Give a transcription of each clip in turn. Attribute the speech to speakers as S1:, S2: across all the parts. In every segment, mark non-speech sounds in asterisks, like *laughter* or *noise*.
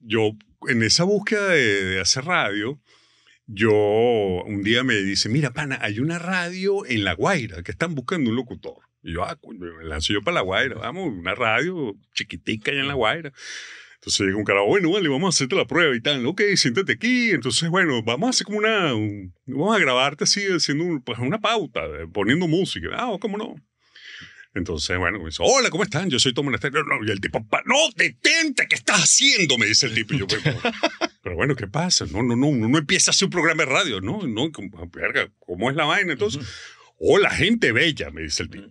S1: yo en esa búsqueda de, hacer radio, yo un día me dice, mira, pana, hay una radio en La Guaira que están buscando un locutor. Y yo, ah, me lanzo yo para La Guaira, vamos, una radio chiquitica allá en La Guaira. Entonces llega un carajo, bueno, vale, vamos a hacerte la prueba y tal, ok, siéntate aquí. Entonces, bueno, vamos a hacer como una, vamos a grabarte así, haciendo pues, una pauta, eh, poniendo música. Ah, cómo no. Entonces, bueno, me dice, hola, ¿cómo están? Yo soy Tom Monasterio. Y el tipo, no, detente, ¿qué estás haciendo? Me dice el tipo. pero, bueno, ¿qué pasa? No, no, no, uno no empieza a hacer un programa de radio, ¿no? no verga, ¿cómo es la vaina? Entonces, hola, gente bella, me dice el tipo.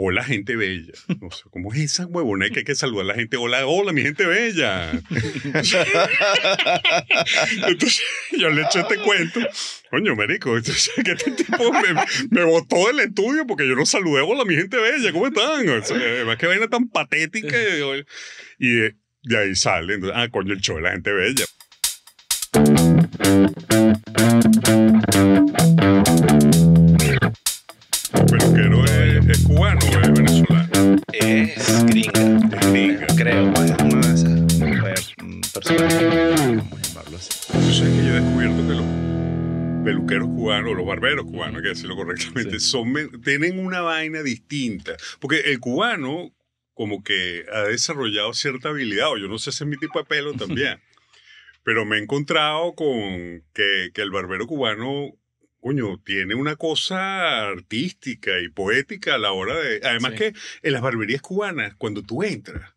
S1: Hola, gente bella. no sé ¿Cómo es esa huevona? que hay que saludar a la gente? Hola, hola, mi gente bella. Entonces, yo le eché este cuento. Coño, marico, *laughs* que este tipo me, botó del estudio porque yo no saludé. Hola, mi gente bella, ¿cómo están? además, qué vaina tan patética. Y de, ahí sale. Entonces, ah, coño, el show de la gente bella. Pero que no es es cubano o es venezolano. Es gringa. Creo, pues, una de esas mm, personas. Vamos a llamarlo que yo he descubierto que los peluqueros cubanos, los barberos cubanos, hay que decirlo correctamente, son, tienen una vaina distinta. Porque el cubano como que ha desarrollado cierta habilidad, o yo no sé si es mi tipo de pelo también, *laughs* pero me he encontrado con que, que el barbero cubano coño, tiene una cosa artística y poética a la hora de... Además que en las barberías cubanas, cuando tú entras,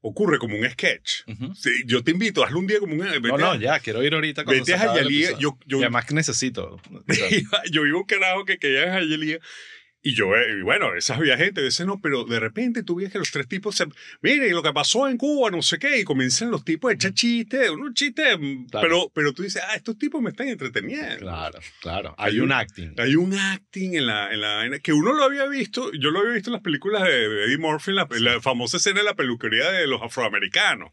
S1: ocurre como un sketch. sí, yo te invito, hazlo un día como un... no, no, ya, quiero ir ahorita cuando Vete a Yo, además necesito. *laughs* yo vivo un carajo que quería en Jayalía y yo, eh, bueno, esas había gente, a veces no, pero de repente tú ves que los tres tipos, miren lo que pasó en Cuba, no sé qué, y comienzan los tipos a echar chistes, unos chistes, mm, pero, pero tú dices, ah, estos tipos me están entreteniendo. Claro, claro, hay, un, acting. Hay un acting en la, en que uno lo había visto, yo lo había visto en las películas de, Eddie Murphy, la, famosa escena de la peluquería de los afroamericanos.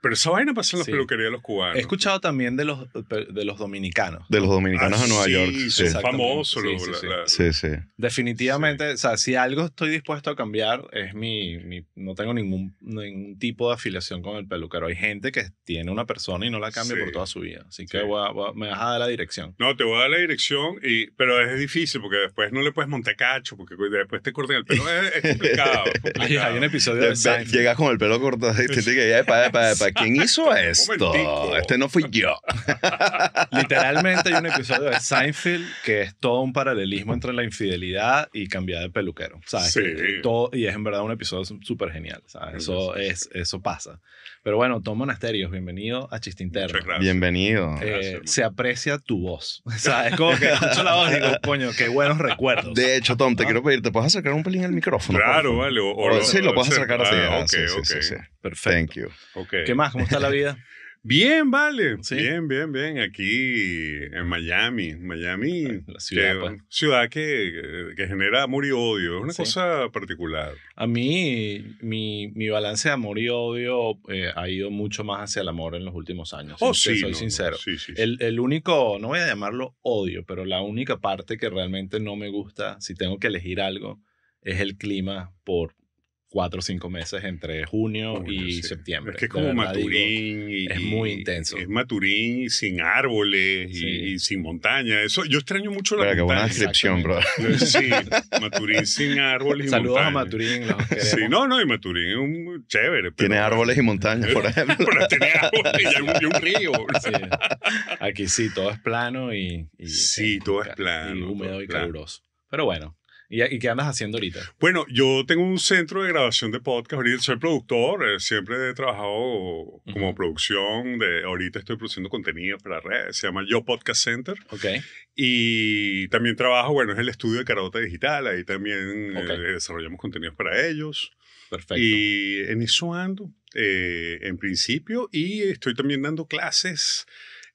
S1: Pero esa
S2: vaina pasa en la peluquería de los cubanos. He escuchado también de los, de los dominicanos. De
S3: los dominicanos a ah, Nueva York. Sí, famoso. Sí, sí,
S2: Definitivamente, o sea, si algo estoy dispuesto a cambiar, es mi, mi, no tengo ningún, ningún tipo de afiliación con el peluquero. Hay gente que tiene una persona y no la cambia por toda su vida. Así que me vas a dar la dirección.
S1: No, te voy a dar la dirección, y, pero es difícil porque después no le puedes montar cacho, porque después te cortan el pelo. es, complicado,
S3: *laughs* Hay, un episodio de, Llegas con el pelo cortado y te que ya, para, para, para quién hizo *laughs* esto. Este no fui yo.
S2: *laughs* Literalmente hay un episodio de Seinfeld que es todo un paralelismo entre la infidelidad y cambiar de peluquero. ¿sabes? Sí. Y, es en verdad un episodio súper genial. Eso, es, eso pasa. Pero bueno, Tom Monasterios, bienvenido a Chiste Interno.
S3: Bienvenido. Eh, se aprecia tu voz.
S2: Sabes *laughs* es como que escucho la voz y digo,
S3: coño, qué buenos recuerdos. De hecho, Tom, te ah. quiero pedir, ¿te puedes acercar un pelín al micrófono? Claro, vale. sí, lo puedes acercar así. Ah, ¿eh? okay, sí, Sí, sí, Thank
S1: you. ¿Qué más? ¿Cómo está la vida? *laughs* Bien, vale. Bien, bien, bien. Aquí en Miami. Miami. La pues. ciudad, que, ciudad que, genera amor y odio. Es una cosa particular.
S2: A mí, mi, mi balance de amor y odio eh, ha ido mucho más hacia el amor en los últimos años. Oh, sí, soy sincero. sí, el, el, único, no voy a llamarlo odio, pero la única parte que realmente no me gusta, si tengo que elegir algo, es el clima
S1: por, cuatro o cinco meses entre junio y septiembre. Es que es como Maturín. y, es muy intenso. Es Maturín sin árboles y, sin montaña. Eso, yo extraño mucho la Pero montaña. buena descripción, bro. Sí, Maturín sin árboles Saludos montaña. Saludos a Maturín. sí, no, no, y Maturín es un chévere. Tiene árboles y montaña, por ejemplo. tiene
S3: árboles y un, un río.
S1: Aquí sí, todo es plano y... y sí, todo es plano. Y húmedo y caluroso.
S2: Pero bueno, ¿Y, qué andas haciendo ahorita?
S1: Bueno, yo tengo un centro de grabación de podcast. Ahorita soy productor, eh, siempre he trabajado como producción. De, ahorita estoy produciendo contenido para redes. Se llama Yo Podcast Center. Ok. Y también trabajo, bueno, es el estudio de Carota Digital. Ahí también eh, desarrollamos contenidos para ellos. Perfecto. Y en eso ando, eh, en principio. Y estoy también dando clases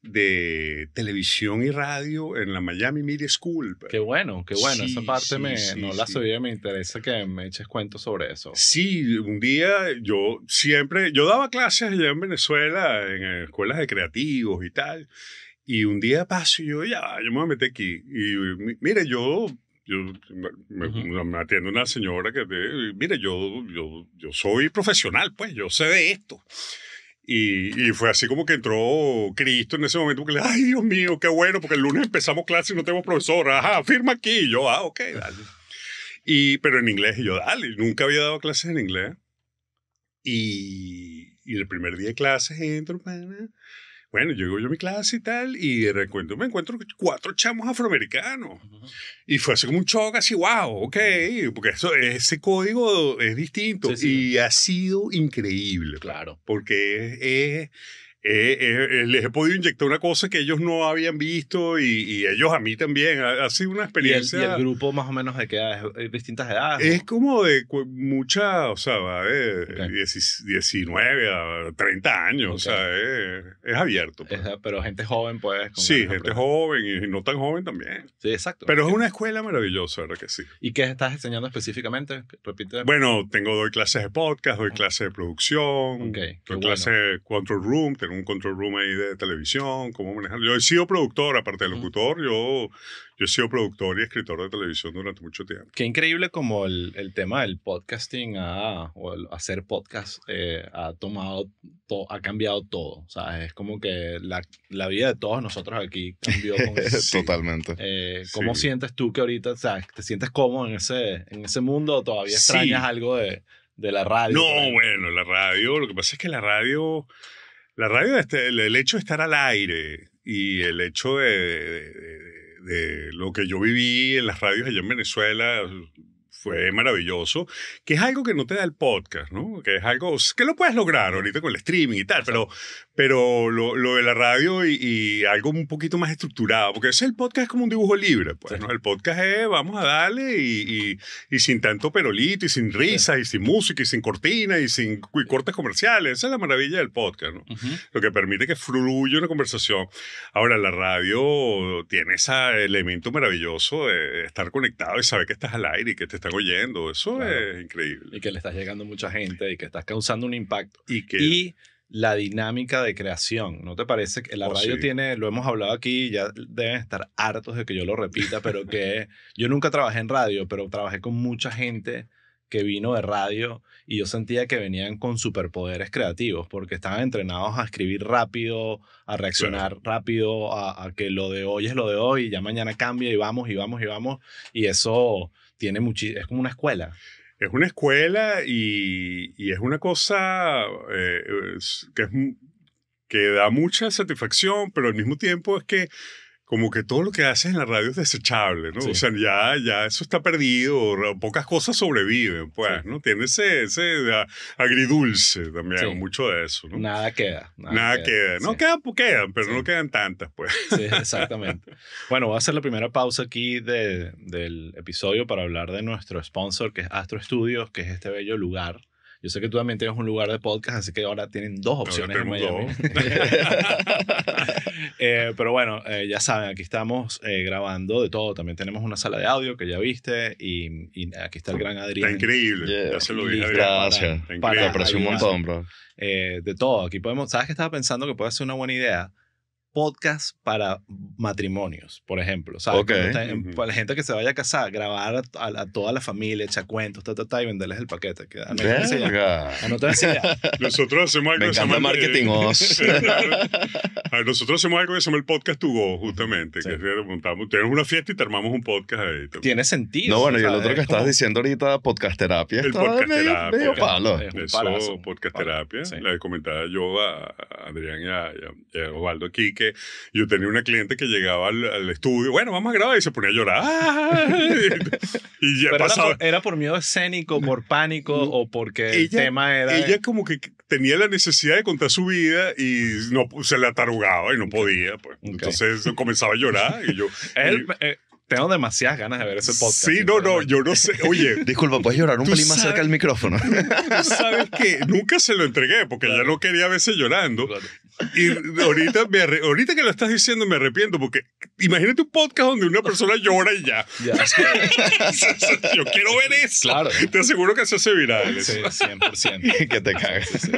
S1: de televisión y radio en la Miami Media School. Qué bueno, qué bueno. Esa parte no la sabía, me interesa que me eches cuentos sobre eso. Sí, un día yo siempre, yo daba clases allá en Venezuela, en eh, escuelas de creativos y tal, y un día paso y yo, ya, yo me voy a meter aquí. Y mire, yo yo me, atiendo una señora que, eh, mire, yo, yo, yo soy profesional, pues, yo sé de esto. Y, fue así como que entró Cristo en ese momento, porque le, ay Dios mío, qué bueno, porque el lunes empezamos clase y no tenemos profesora, ajá, firma aquí, y yo, ah, ok, dale. Y, pero en inglés, y yo, dale, nunca había dado clases en inglés. Y, el primer día de clases entro, pana, bueno, llego yo a mi clase y tal, y de repente me encuentro cuatro chamos afroamericanos. Y fue así como un shock, así, wow, ok, porque eso, ese código es distinto. Y ha sido increíble. Pues, claro. Porque es eh, eh, eh, les he podido inyectar una cosa que ellos no habían visto y, ellos a mí también. Ha, sido una experiencia. ¿Y el, grupo más o menos de qué ¿Distintas edades? Es como de mucha, o sea, va de 19 a 30 años, o sea, es, abierto. Pues. pero gente joven, pues. sí, gente pues. joven y no tan joven también. Sí, exacto. Pero es una escuela maravillosa, ¿verdad que sí? ¿Y qué estás enseñando específicamente? Repite. Bueno, tengo, doy clases de podcast, doy clases de producción, doy clases control room, tengo un control room ahí de televisión, cómo manejarlo. Yo he sido productor, aparte de locutor, yo, yo he sido productor y escritor de televisión durante mucho tiempo. Qué increíble como el, el tema del
S2: podcasting o el hacer podcast eh, ha tomado, ha cambiado todo. O sea, es como que la, la vida de todos nosotros aquí cambió *laughs*
S3: Totalmente. Eh, ¿Cómo sientes
S2: tú que ahorita, o sea, te sientes cómodo en ese, en ese mundo o todavía extrañas algo de, de la radio? No, bueno,
S1: la radio, lo que pasa es que la radio la radio, este, el, hecho de estar al aire y el hecho de, lo que yo viví en las radios allá en Venezuela, fue maravilloso, que es algo que no te da el podcast, ¿no? Que es algo que lo puedes lograr ahorita con el streaming y tal, pero, pero lo, lo de la radio y, algo un poquito más estructurado, porque ese el podcast es como un dibujo libre, pues, ¿no? El podcast es vamos a darle y, y, sin tanto perolito y sin risas y sin música y sin cortina y sin cortes comerciales. Esa es la maravilla del podcast, ¿no? Lo que permite que fluya una conversación. Ahora, la radio tiene ese elemento maravilloso de estar conectado y saber que estás al aire y que te están oyendo. Eso es increíble. Y que le estás llegando mucha gente y que estás causando un impacto. Y que... Y la dinámica
S2: de creación. ¿No te parece que la oh, radio tiene, lo hemos hablado aquí, ya deben estar hartos de que yo lo repita, pero que *laughs* yo nunca trabajé en radio, pero trabajé con mucha gente que vino de radio y yo sentía que venían con superpoderes creativos porque estaban entrenados a escribir rápido, a reaccionar rápido, a, a, que lo de hoy es lo de hoy y ya mañana cambia y vamos y vamos y vamos. Y eso es como una escuela. Es una
S1: escuela y, es una cosa eh, que, que da mucha satisfacción, pero al mismo tiempo es que como que todo lo que haces en la radio es desechable, ¿no? O sea, ya, ya eso está perdido, pocas cosas sobreviven, pues, ¿no? Tiene ese, ese agridulce también, mucho de eso, ¿no? Nada queda. Nada, nada queda. No pues, quedan, pero no quedan tantas, pues. Sí, exactamente. *laughs* bueno, voy a hacer la primera
S2: pausa aquí de, del episodio para hablar de nuestro sponsor, que es Astro Studios, que es este bello lugar yo sé que tú también tienes un lugar de podcast, así que ahora tienen dos opciones en Miami. *laughs* Eh, pero bueno, eh, ya saben, aquí estamos eh, grabando de todo. También tenemos una sala de audio que ya viste y, aquí está el gran Adrián. Está increíble. Ya se lo Gracias. Te aprecio un montón, bro. de todo. Aquí podemos, ¿sabes qué estaba pensando que puede ser una buena idea? podcast para matrimonios, por ejemplo. ¿sabes? Para la gente que se vaya a casar, grabar a, toda la familia, echar cuentos, ta, ta, ta, y venderles el
S1: paquete. Que, *laughs* Nosotros hacemos algo que se marketing eh, *laughs* Nosotros hacemos algo que se llama el podcast tu go, justamente. Que montamos, tienes una fiesta y te armamos un podcast ahí. Tiene sentido. No, bueno, y el otro que estás estabas
S3: diciendo ahorita, podcast terapia. El podcast terapia. Medio, palo. Eso,
S1: podcast terapia. La La comentaba yo a Adrián y a, y Osvaldo aquí, yo tenía una cliente que llegaba al, estudio, bueno, vamos a grabar y se ponía a llorar. *laughs* Era, por, miedo escénico, por pánico mm, o porque el tema era... Ella como que tenía la necesidad de contar su vida y no, se le atarugaba y no podía. Pues. Entonces comenzaba a llorar y yo... *laughs* Eh, tengo demasiadas ganas de ver ese podcast. Sí, no, no, yo no sé. Oye. *laughs* Disculpa, puedes llorar un pelín más cerca del micrófono. sabes que nunca se lo entregué porque ella ya no quería verse llorando. Y ahorita, ahorita que lo estás diciendo me arrepiento porque imagínate un podcast donde una persona llora y ya. *laughs* Yo quiero ver eso. Claro. Te aseguro que se hace viral. Sí, 100%. *laughs* que te cagas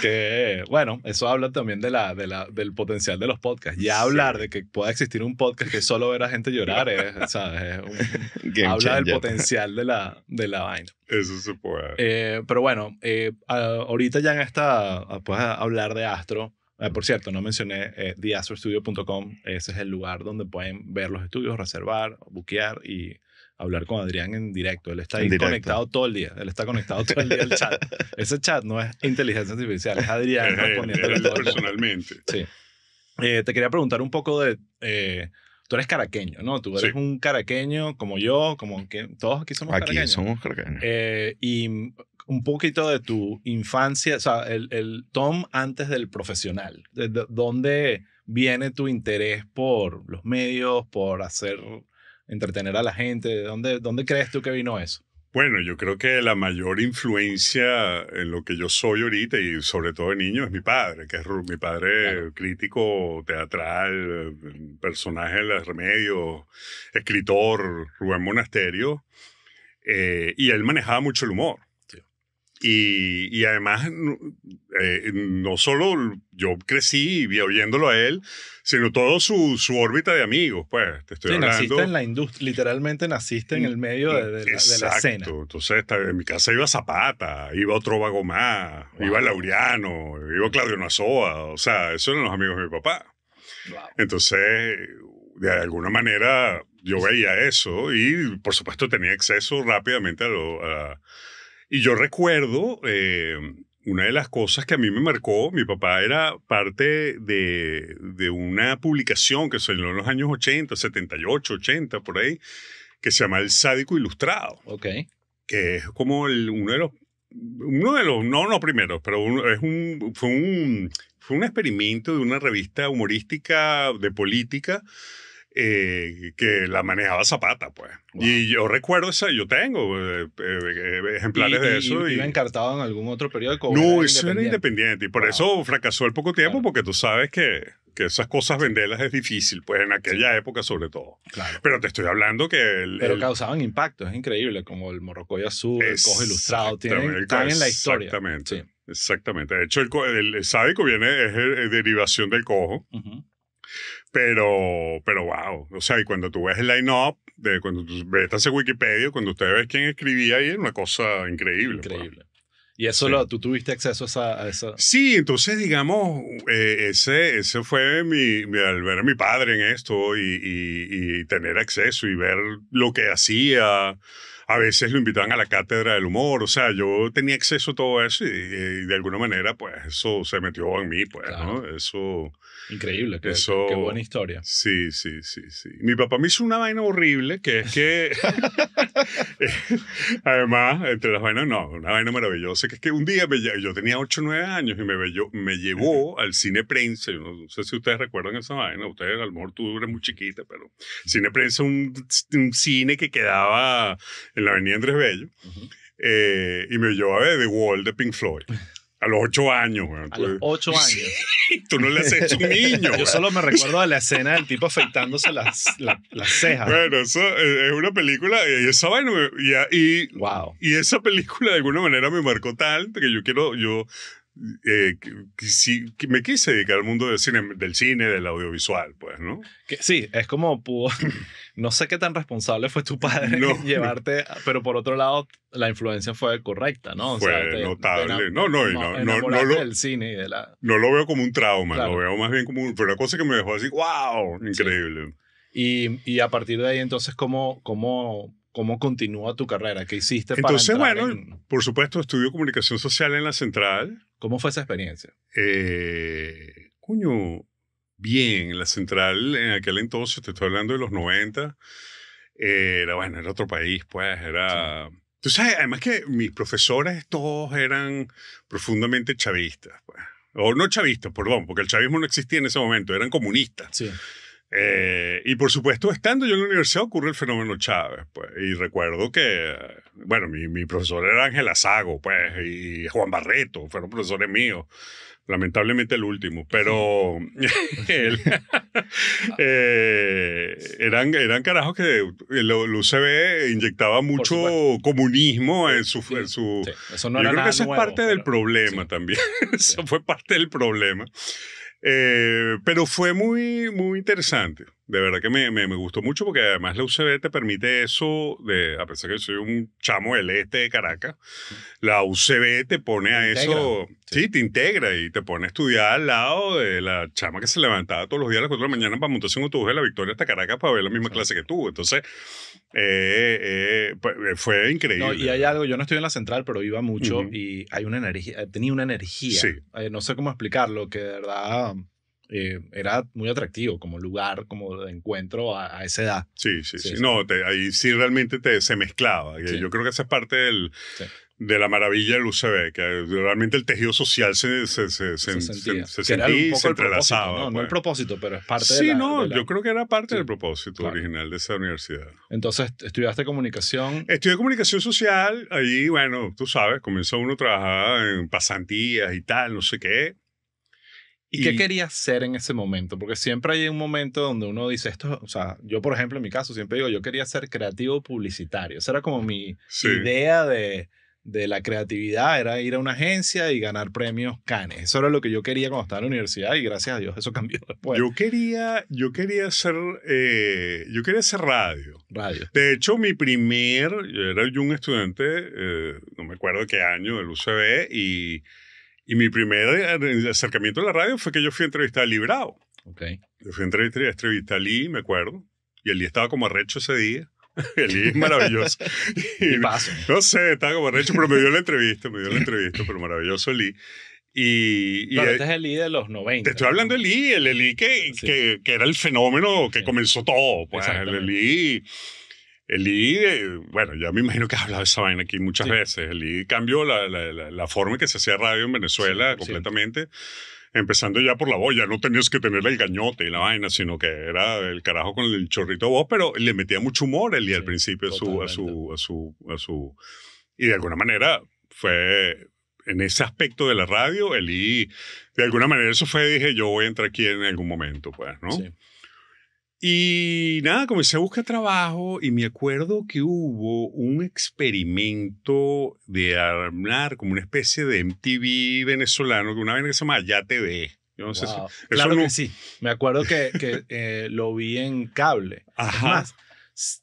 S2: que bueno, eso habla también de la, de la, del potencial de los podcasts. Ya hablar de que pueda existir un podcast que solo ver a gente llorar *laughs* habla del potencial de la, de la vaina. Eso se puede. Eh, pero bueno, eh, ahorita ya en esta, pues hablar de Astro. Ah, por cierto, no mencioné theastrostudio.com. Eh, Ese es el lugar donde pueden ver los estudios, reservar, buquear y hablar con Adrián en directo. Él está ahí conectado todo el día. Él está conectado todo el día al chat. *laughs* Ese chat no es inteligencia artificial, es Adrián respondiendo. Eh, personalmente. Sí. Eh, te quería preguntar un poco de. Eh, tú eres caraqueño, ¿no? Tú eres un caraqueño como yo, como que todos aquí somos aquí
S3: somos caraqueños.
S2: y un poquito de tu infancia, o sea, el, Tom antes del profesional. de, ¿Dónde viene tu interés por los medios, por hacer entretener a la gente? dónde, crees tú que vino eso?
S1: Bueno, yo creo que la mayor influencia en lo que yo soy ahorita y sobre todo de niño es mi padre, que es mi padre crítico teatral, personaje de los remedios, escritor, Rubén Monasterio, eh, y él manejaba mucho el humor. Y, además, eh, no solo yo crecí oyéndolo a él, sino todo su, órbita de amigos, pues. Te estoy naciste en
S2: la industria, literalmente naciste en el medio de, la,
S1: Entonces, en mi casa iba Zapata, iba otro Vago más, iba Laureano, iba Claudio Nazoa, o sea, esos eran los amigos de mi papá. Entonces, de alguna manera, yo veía eso y, por supuesto, tenía acceso rápidamente a, lo, a y yo recuerdo eh, una de las cosas que a mí me marcó, mi papá era parte de, de una publicación que salió en los años 80, 78, 80, por ahí, que se llama El Sádico Ilustrado. Ok. Que es como el, uno de los uno de los, no, no primero, pero es un, fue, un, fue un experimento de una revista humorística de política eh, que la manejaba Zapata, pues. Y yo recuerdo eso, yo tengo eh, eh, ejemplares de eso. ¿Y, me iba
S2: encartado en algún otro periódico? No, eso era
S1: independiente. Y por eso fracasó al poco tiempo, porque tú sabes que, que esas cosas venderlas es difícil, pues en aquella época sobre todo. Claro. Pero te estoy hablando que... Pero
S2: causaban impacto, es increíble, como el Morrocoy
S1: Azul, el Cojo Ilustrado, tienen, están en la historia. Exactamente, exactamente. De hecho, el, el viene, es derivación del Cojo. Pero, pero wow. O sea, y cuando tú ves el line-up, de cuando tú ves ese Wikipedia, cuando usted ves quién escribía ahí, es una cosa increíble. Pues. Increíble. ¿Y eso lo, tú tuviste acceso a eso? Sí, entonces, digamos, eh, ese, ese fue mi, al ver a mi padre en esto y, y, tener acceso y ver lo que hacía a veces lo invitaban a la cátedra del humor, o sea, yo tenía acceso a todo eso y, de alguna manera, pues, eso se metió en mí, pues, ¿no? Eso, Increíble, qué, buena historia. Sí, sí, sí, sí. Mi papá me hizo una vaina horrible, que es que, *laughs* además, entre las vainas, no, una vaina maravillosa, que es que un día yo tenía 8 o 9 años y me, llevó al cine prensa, no sé si ustedes recuerdan esa vaina, ustedes a lo mejor tú eres muy chiquita, pero cine prensa, un, cine que quedaba en la avenida Andrés Bello, eh, y me llevó a ver The Wall de Pink Floyd. *laughs* A los ocho años, A los ocho años. *laughs* tú no le has hecho un niño. Yo solo me recuerdo
S2: a la *laughs* escena del tipo afeitándose
S1: las, las cejas. Bueno, eso eh, es una película, eh, y esa vaina, y, y, y esa película de alguna manera me marcó tal que yo quiero, yo eh, si, me quise dedicar al mundo del cine, del cine, del audiovisual, pues, ¿no? Que, sí, es
S2: como pudo, *laughs* *laughs* no sé qué tan responsable fue tu padre no. en *laughs* llevarte,
S1: pero por otro lado,
S2: la influencia fue correcta, ¿no? fue
S1: notable. no, no, no, no, no, lo,
S2: del cine y de
S3: la...
S1: no lo veo como un trauma, lo veo más bien como una cosa que me dejó así, wow, increíble.
S2: Y, y, a partir de ahí, entonces, ¿cómo, cómo cómo continúa tu carrera, qué hiciste Entonces,
S1: bueno, por supuesto, estudió comunicación social en la central. ¿Cómo fue esa experiencia? Eh, coño, bien, la central en aquel entonces, te estoy hablando de los 90, eh, era, bueno, era otro país, pues, era... Tú sabes, además que mis profesores todos eran profundamente chavistas, pues. o no chavistas, perdón, porque el chavismo no existía en ese momento, eran comunistas. Sí. Eh, y por supuesto, estando yo en la universidad ocurre el fenómeno Chávez. Pues. y recuerdo que, bueno, mi, mi profesor era Ángel Azago, pues, y Juan Barreto, fueron profesores míos. Lamentablemente el último, pero *laughs* *laughs* eh, eran, eran carajos que el, UCB inyectaba mucho comunismo en su... su yo creo que eso es parte del problema también. *laughs* eso fue parte del problema. Eh, pero fue muy, muy interesante de verdad que me, me, gustó mucho porque además la UCB te permite eso, de, a pesar que soy un chamo del este de Caracas, la UCB te pone a eso, sí. te integra y te pone a estudiar al lado de la chama que se levantaba todos los días a las 4 de la mañana para montarse en autobús de la Victoria hasta Caracas para ver la misma clase que tú. Entonces, eh, eh, pues, eh, fue increíble. y
S2: hay algo, yo no estoy en la central, pero iba mucho y hay una energía, tenía una energía, no sé cómo explicarlo, que de verdad eh, era muy atractivo como lugar, como de encuentro a, esa edad.
S1: Sí, sí, sí. No, ahí sí realmente te, se mezclaba. Eh, yo creo que esa es parte del, de la maravilla del UCB, que eh, realmente el tejido social se, se, se, se sentía, se, y se entrelazaba. No, no pues. el propósito, pero es parte de la... Sí, no, yo creo que era parte del propósito original de esa universidad. Entonces, estudiaste comunicación. Estudié comunicación social, ahí, bueno, tú sabes, comenzó uno a trabajar en pasantías y tal, no sé qué ¿Y, qué
S2: quería ser en ese momento? Porque siempre hay un momento donde uno dice esto, o sea, yo por ejemplo en mi caso siempre digo, yo quería ser creativo publicitario, esa era como mi idea de, la creatividad, era ir a una agencia y ganar premios canes, eso era lo que
S1: yo quería cuando estaba en la universidad y gracias a Dios eso *laughs* cambió después. Yo quería, yo quería ser, eh, yo quería ser radio. Radio. De hecho, mi primer, yo era un estudiante, eh, no me acuerdo qué año, del UCB y y mi primer eh, acercamiento a la radio fue que yo fui a entrevistar a Librado. Okay. Yo fui a entrevistar a Lee, me acuerdo. Y Lee estaba como arrecho ese día. *laughs* Lee es maravilloso. *laughs* paso. No, sé, estaba como arrecho, pero me dio la entrevista, me dio la entrevista, pero maravilloso Eli. Y, y este es
S2: el Eli de los 90.
S1: Te estoy hablando del Eli, el Eli que, que, era el fenómeno que comenzó todo. Pues, el Eli Elí, eh, bueno, ya me imagino que has hablado de esa vaina aquí muchas veces. Elí cambió la, la, la, forma en que se hacía radio en Venezuela completamente. Empezando ya por la boya, no tenías que tener el gañote y la vaina, sino que era el carajo con el chorrito de voz, pero le metía mucho humor y al principio a su, a su, a su, a su. Y de alguna manera fue en ese aspecto de la radio, Elí, de alguna manera eso fue, dije, yo voy a entrar aquí en algún momento, pues, ¿no? Sí. Y nada, comencé a buscar trabajo y me acuerdo que hubo un experimento de armar como una especie de MTV venezolano, una vez que se llama Ya TV. Yo no sé si, claro que sí.
S2: Me acuerdo que, que eh, lo vi en cable. Ajá.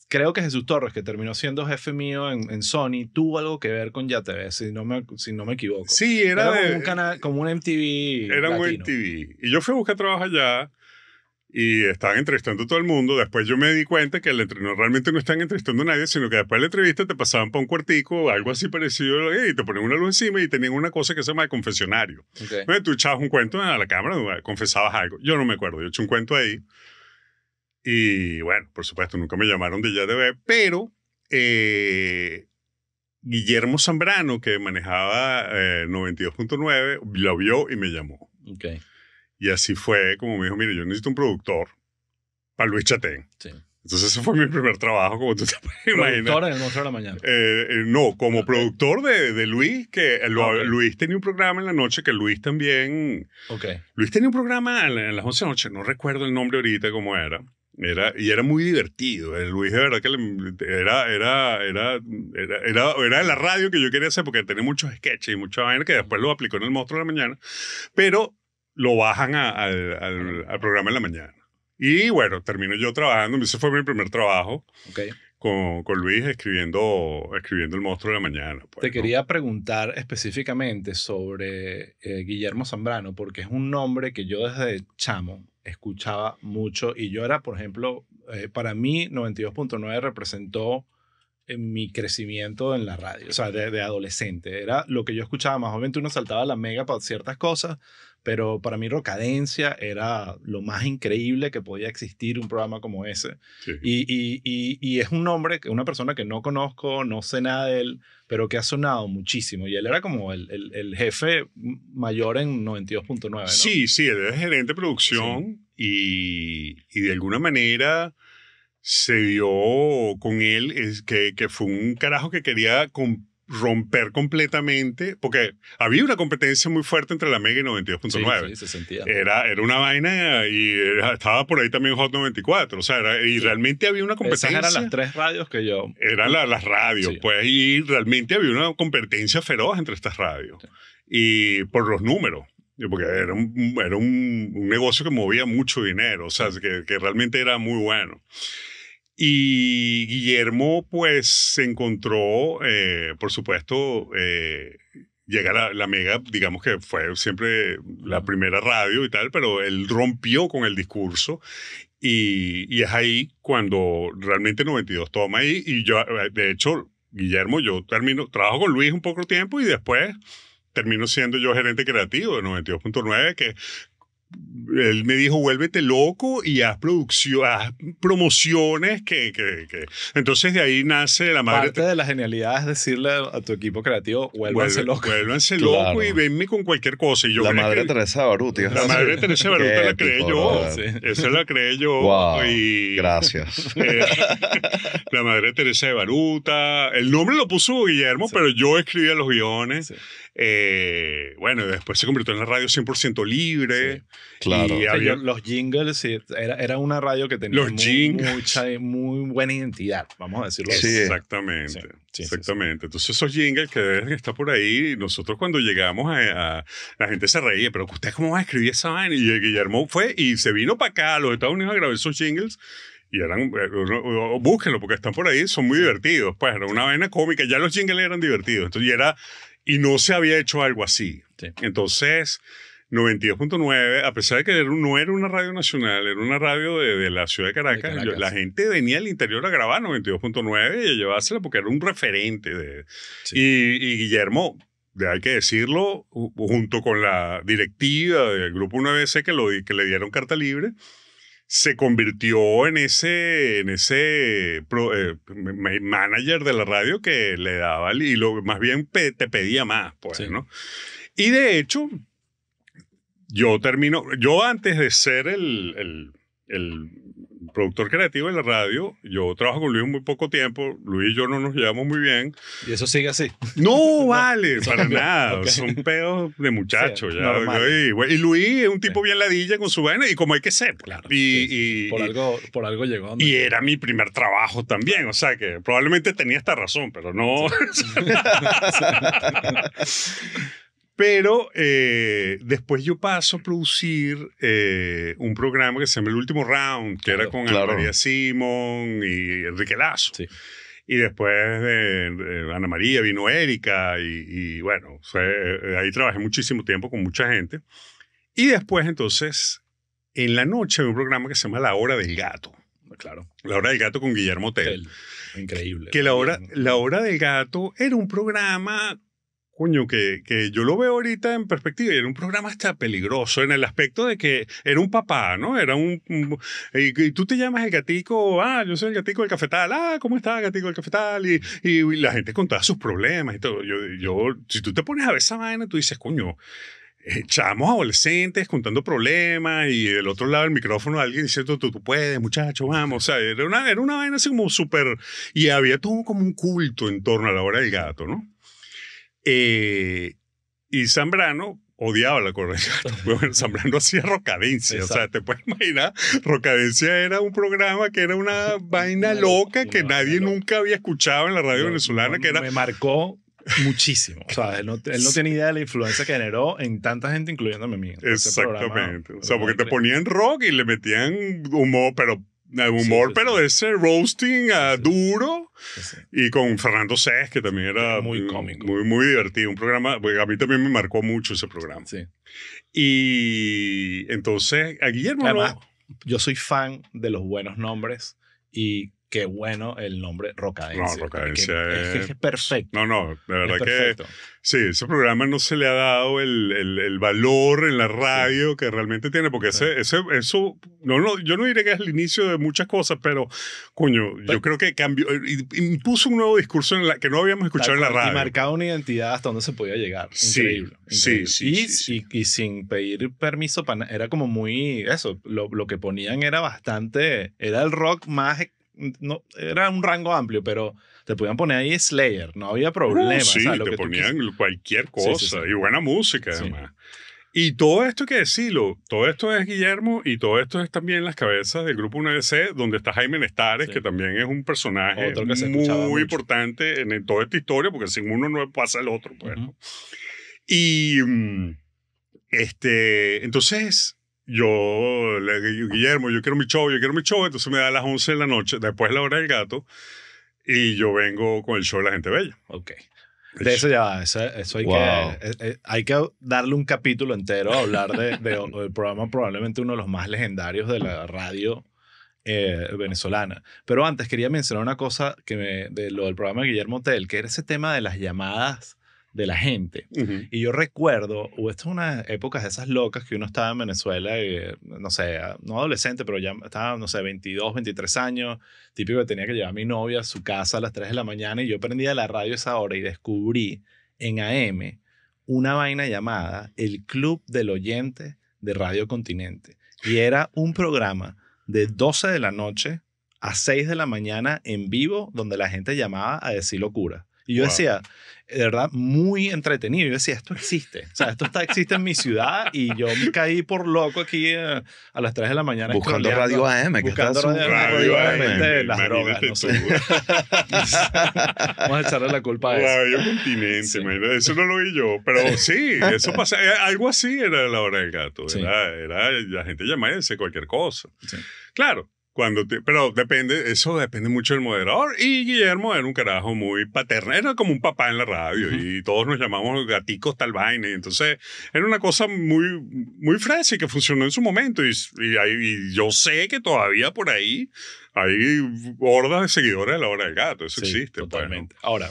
S2: creo que Jesús Torres, que terminó siendo jefe mío en, Sony, tuvo algo que ver con Ya TV, si no me, si no me equivoco. Sí, era, de, como, un
S1: canal, como un MTV. Era un MTV. Y yo fui a buscar trabajo allá y estaban entrevistando a todo el mundo. Después yo me di cuenta que el entrenador realmente no estaban entrevistando a nadie, sino que después de la entrevista te pasaban para un cuartico, algo así parecido, y te ponían una luz encima y tenían una cosa que se llama confesionario. tú echabas un cuento a la cámara, confesabas algo. Yo no me acuerdo, yo eché un cuento ahí. Y bueno, por supuesto, nunca me llamaron de ya de ver, pero eh, Guillermo Zambrano, que manejaba 92.9, eh, lo vio y me llamó. Okay. Y así fue como me dijo, mire, yo necesito un productor para Luis Chatén. Entonces ese fue mi primer trabajo, como tú te *laughs* puedes imaginar. en de la Mañana? Eh, eh, no, como ah, productor de, de, Luis, que ah, Luis tenía un programa en la noche que Luis también... Luis tenía un programa en las 11 de la noche, no recuerdo el nombre ahorita cómo era. Era, y era muy divertido. Eh, Luis de verdad que era, era, era, era, era, la radio que yo quería hacer porque tenía muchos sketches y mucha vaina que después lo aplicó en el Monstruo de la Mañana. Pero lo bajan al, al, programa en la mañana. Y bueno, termino yo trabajando, ese fue mi primer trabajo. Con, con, Luis escribiendo, escribiendo El monstruo de la mañana. Pues,
S2: Te quería preguntar específicamente sobre eh, Guillermo Zambrano, porque es un nombre que yo desde chamo escuchaba mucho y yo era, por ejemplo, eh, para mí 92.9 representó mi crecimiento en la radio, o sea, de, adolescente. Era lo que yo escuchaba más obviamente uno saltaba la mega para ciertas cosas, pero para mí Rocadencia era lo más increíble que podía existir un programa como ese. Y, es un hombre, una persona que no conozco, no sé nada de él, pero que ha sonado muchísimo. Y él era como el, jefe mayor en 92.9. ¿no? Sí,
S1: sí, era gerente de producción y, y de alguna manera se dio con él, es que, que fue un carajo que quería romper completamente, porque había una competencia muy fuerte entre la Mega y 92.9. Era, era una vaina y estaba por ahí también Hot 94, o sea, y realmente había una competencia. eran las
S2: tres radios que yo... Eran las
S1: radios, pues, y realmente había una competencia feroz entre estas radios. Y por los números porque era, un, era un, un, negocio que movía mucho dinero, o sea, que, que realmente era muy bueno. Y Guillermo, pues, se encontró, eh, por supuesto, eh, llega la, mega, digamos que fue siempre la primera radio y tal, pero él rompió con el discurso. Y, y es ahí cuando realmente 92 toma ahí. Y yo, de hecho, Guillermo, yo termino, trabajo con Luis un poco tiempo y después termino siendo yo gerente creativo de 92.9, que él me dijo, vuélvete loco y haz, producción, haz promociones que, Entonces de ahí nace la madre... Parte de la genialidad es decirle a tu equipo creativo, vuélvanse *laughs* loco. y venme con cualquier cosa. yo la *laughs* madre Teresa Baruta La madre Teresa Baruta la creé yo. la creé yo. Gracias. *laughs* Eh, la madre Teresa de Baruta. El nombre lo puso Guillermo, pero yo escribía los guiones. Eh, bueno, después se convirtió en la radio 100% libre. claro. Y había... los
S2: jingles, era, era una radio que tenía los mucha, muy buena identidad, vamos a decirlo así.
S1: Exactamente. exactamente. Entonces, esos jingles que está por ahí, nosotros cuando llegamos a, La gente se reía, pero usted cómo va a escribir esa vaina? Y Guillermo fue y se vino para acá a los Estados Unidos a grabar esos jingles y eran, eh, búsquenlo porque están por ahí, son muy divertidos, pues era una vaina cómica, ya los jingles eran divertidos, entonces ya era, y no se había hecho algo así. Entonces, 92.9, a pesar de que no era una radio nacional, era una radio de, la ciudad de Caracas, la gente venía al interior a grabar 92.9 y a llevársela porque era un referente. De, y, Guillermo, hay que decirlo, junto con la directiva del Grupo 1 bc que, lo, que le dieron carta libre, se convirtió en ese, en ese eh, manager de la radio que le daba y lo, más bien te pedía más, pues, ¿no? Y de hecho, yo termino, yo antes de ser el, el productor creativo en la radio. Yo trabajo con Luis muy poco tiempo. Luis y yo no nos llevamos muy bien. ¿Y eso sigue así? No, *laughs* vale, *laughs* para nada. Son pedos de muchachos. Y, Luis es un tipo bien ladilla con su vaina y como hay que ser. Pues. y, por, algo, por algo llegó. Y era mi primer trabajo también. O sea que probablemente tenía esta razón, pero no. *laughs* Pero eh, después yo paso a producir eh, un programa que se llama El Último Round, que era con María Simón y Enrique Lazo. Y después de, eh, Ana María vino Erika y, bueno, ahí trabajé muchísimo tiempo con mucha gente. Y después entonces, en la noche un programa que se llama La Hora del Gato. Claro. La Hora del Gato con Guillermo Tell. Increíble. Que la hora, la hora del Gato era un programa coño, que, que, yo lo veo ahorita en perspectiva, y era un programa hasta peligroso en el aspecto de que era un papá, ¿no? Era un... y, tú te llamas el gatico, ah, yo soy el gatico del cafetal, ah, ¿cómo está el gatico del cafetal? Y, y, la gente contaba sus problemas y todo. Yo, yo, si tú te pones a ver esa vaina, tú dices, coño, echamos eh, adolescentes contando problemas y del otro lado del micrófono alguien diciendo, tú, tú puedes, muchacho, vamos. O sea, era una, era una vaina así como súper... Y había todo como un culto en torno a la hora del gato, ¿no? Eh, y Zambrano odiaba la corrección, *laughs* Bueno, Zambrano hacía Rocadencia. O sea, te puedes imaginar, Rocadencia era un programa que era una *laughs* vaina loca que nadie nunca había escuchado en la radio venezolana. que Me marcó
S2: muchísimo. o sea, él no, tenía idea de la influencia que generó en tanta gente, incluyéndome a mí.
S1: Exactamente. o sea, porque te ponían rock y le metían humor, pero de humor, pero de ese roasting ah, duro. Y con Fernando Cés, que también era muy cómico. Muy, muy divertido. Un programa, a mí también me marcó mucho ese programa. Y entonces, a Guillermo. yo soy fan de los buenos nombres
S2: y qué bueno el nombre Rocadencia. No, Rocadencia es, que, es,
S1: perfecto. No, no, de verdad que sí, ese programa no se le ha dado el, valor en la radio que realmente tiene, porque ese, ese, eso, no, no, yo no diré que es el inicio de muchas cosas, pero coño, yo creo que cambió, eh, impuso un nuevo discurso que no habíamos escuchado en la radio. Y marcaba una identidad hasta donde se podía llegar.
S2: Increíble. Sí, sí, y, sí, y, sin pedir permiso, era como muy, eso, lo, lo que ponían era bastante, era el rock más no, era un rango amplio, pero te podían poner ahí Slayer, no había problema. Uh, sí, te
S1: ponían cualquier cosa y buena música además. Y todo esto hay que decirlo, todo esto es Guillermo y todo esto es también las cabezas del grupo 1DC, donde está Jaime Nestares, que también es un personaje muy importante en, toda esta historia, porque sin uno no pasa el otro. Pues, Y mm, este, entonces yo Guillermo, yo quiero mi show, yo quiero mi show, entonces me da a las 11 de la noche, después la hora del gato, y yo vengo con el show de la gente bella. Ok. De eso ya
S2: va, eso, eh, eh, hay, que, darle un capítulo entero a hablar de, del programa, probablemente uno de los más legendarios de la radio eh, venezolana. Pero antes quería mencionar una cosa que de lo del programa de Guillermo Hotel, que era ese tema de las llamadas de la gente. Y yo recuerdo, o esto es una época de esas locas que uno estaba en Venezuela, eh, no sé, no adolescente, pero ya estaba, no sé, 22, 23 años, típico que tenía que llevar a mi novia a su casa a las 3 de la mañana y yo prendía la radio esa hora y descubrí en AM una vaina llamada El Club del Oyente de Radio Continente. Y era un programa de 12 de la noche a 6 de la mañana en vivo donde la gente llamaba a decir locura. Y yo decía, de verdad, muy entretenido. Yo decía, esto existe. O sea, esto está, existe en mi ciudad y yo me caí por loco aquí eh, a las 3 de la mañana. Buscando Radio AM. buscando Radio, AM. AM las drogas, no sé. *laughs*
S1: Vamos a echarle la culpa a eso. Radio Continente, eso no lo vi yo. Pero sí, eso pasa. Eh, algo así era la hora del gato. Era, era la gente llamándose cualquier cosa. Claro, pero depende, eso depende mucho del moderador. Y Guillermo era un carajo muy paterno, era como un papá en la radio y todos nos llamamos gaticos tal vaina. entonces era una cosa muy, muy fresca y que funcionó en su momento. Y, yo sé que todavía por ahí hay hordas de seguidores de la hora del gato, eso existe. Pues, totalmente. Ahora,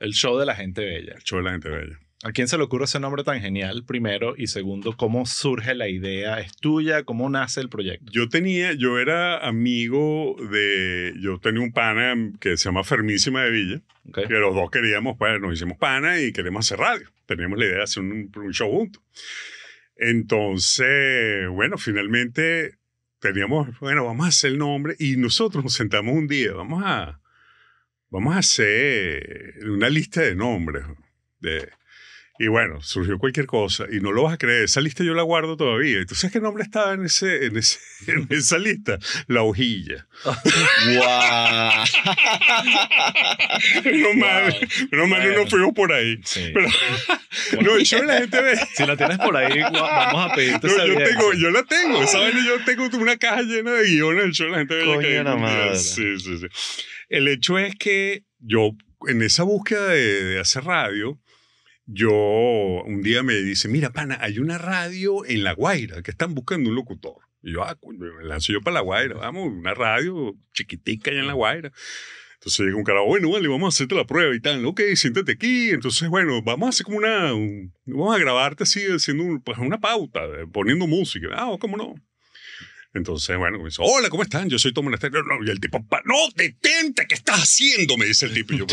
S1: el show de la
S2: gente bella. El show de la gente bella. ¿A quién se le ocurre ese nombre tan genial? Primero y segundo, ¿cómo surge la idea? ¿Es tuya? ¿Cómo nace el proyecto?
S1: Yo tenía, yo era amigo de, yo tenía un pana que se llama Fermísima de Villa, y que los dos queríamos, pues nos hicimos pana y queremos hacer radio. Teníamos la idea de hacer un, un show juntos. Entonces, bueno, finalmente teníamos, bueno, vamos a hacer el nombre y nosotros nos sentamos un día, vamos a, vamos a hacer una lista de nombres. De, y bueno, surgió cualquier cosa y no lo vas a creer. Esa lista yo la guardo todavía. ¿Y tú sabes qué nombre estaba en, ese, en, *laughs* esa lista? La hojilla. ¡Guau!
S3: *laughs* no mames, no mames, no fuimos
S1: por ahí. Pero, no, yo la gente ve. Si la tienes por ahí, vamos a pedirte no, yo, yo la tengo, ¿sabes? Yo tengo una caja llena de guiones. Yo la gente ve. que, Sí, sí, sí. El hecho es que yo, en esa búsqueda de hacer radio, yo un día me dice, mira, pana, hay una radio en La Guaira que están buscando un locutor. Y yo, ah, me lanzo yo para La Guaira, vamos, una radio chiquitica allá en La Guaira. Entonces llega un carajo, bueno, vale, vamos a hacerte la prueba y tal. Ok, siéntate aquí. Entonces, bueno, vamos a hacer como una. vamos a grabarte así, haciendo pues, una pauta, eh, poniendo música. Ah, oh, cómo no. Entonces, bueno, me dice, hola, ¿cómo están? Yo soy Tom Monasterio. Y el tipo, no, detente, ¿qué estás haciendo? Me dice el tipo.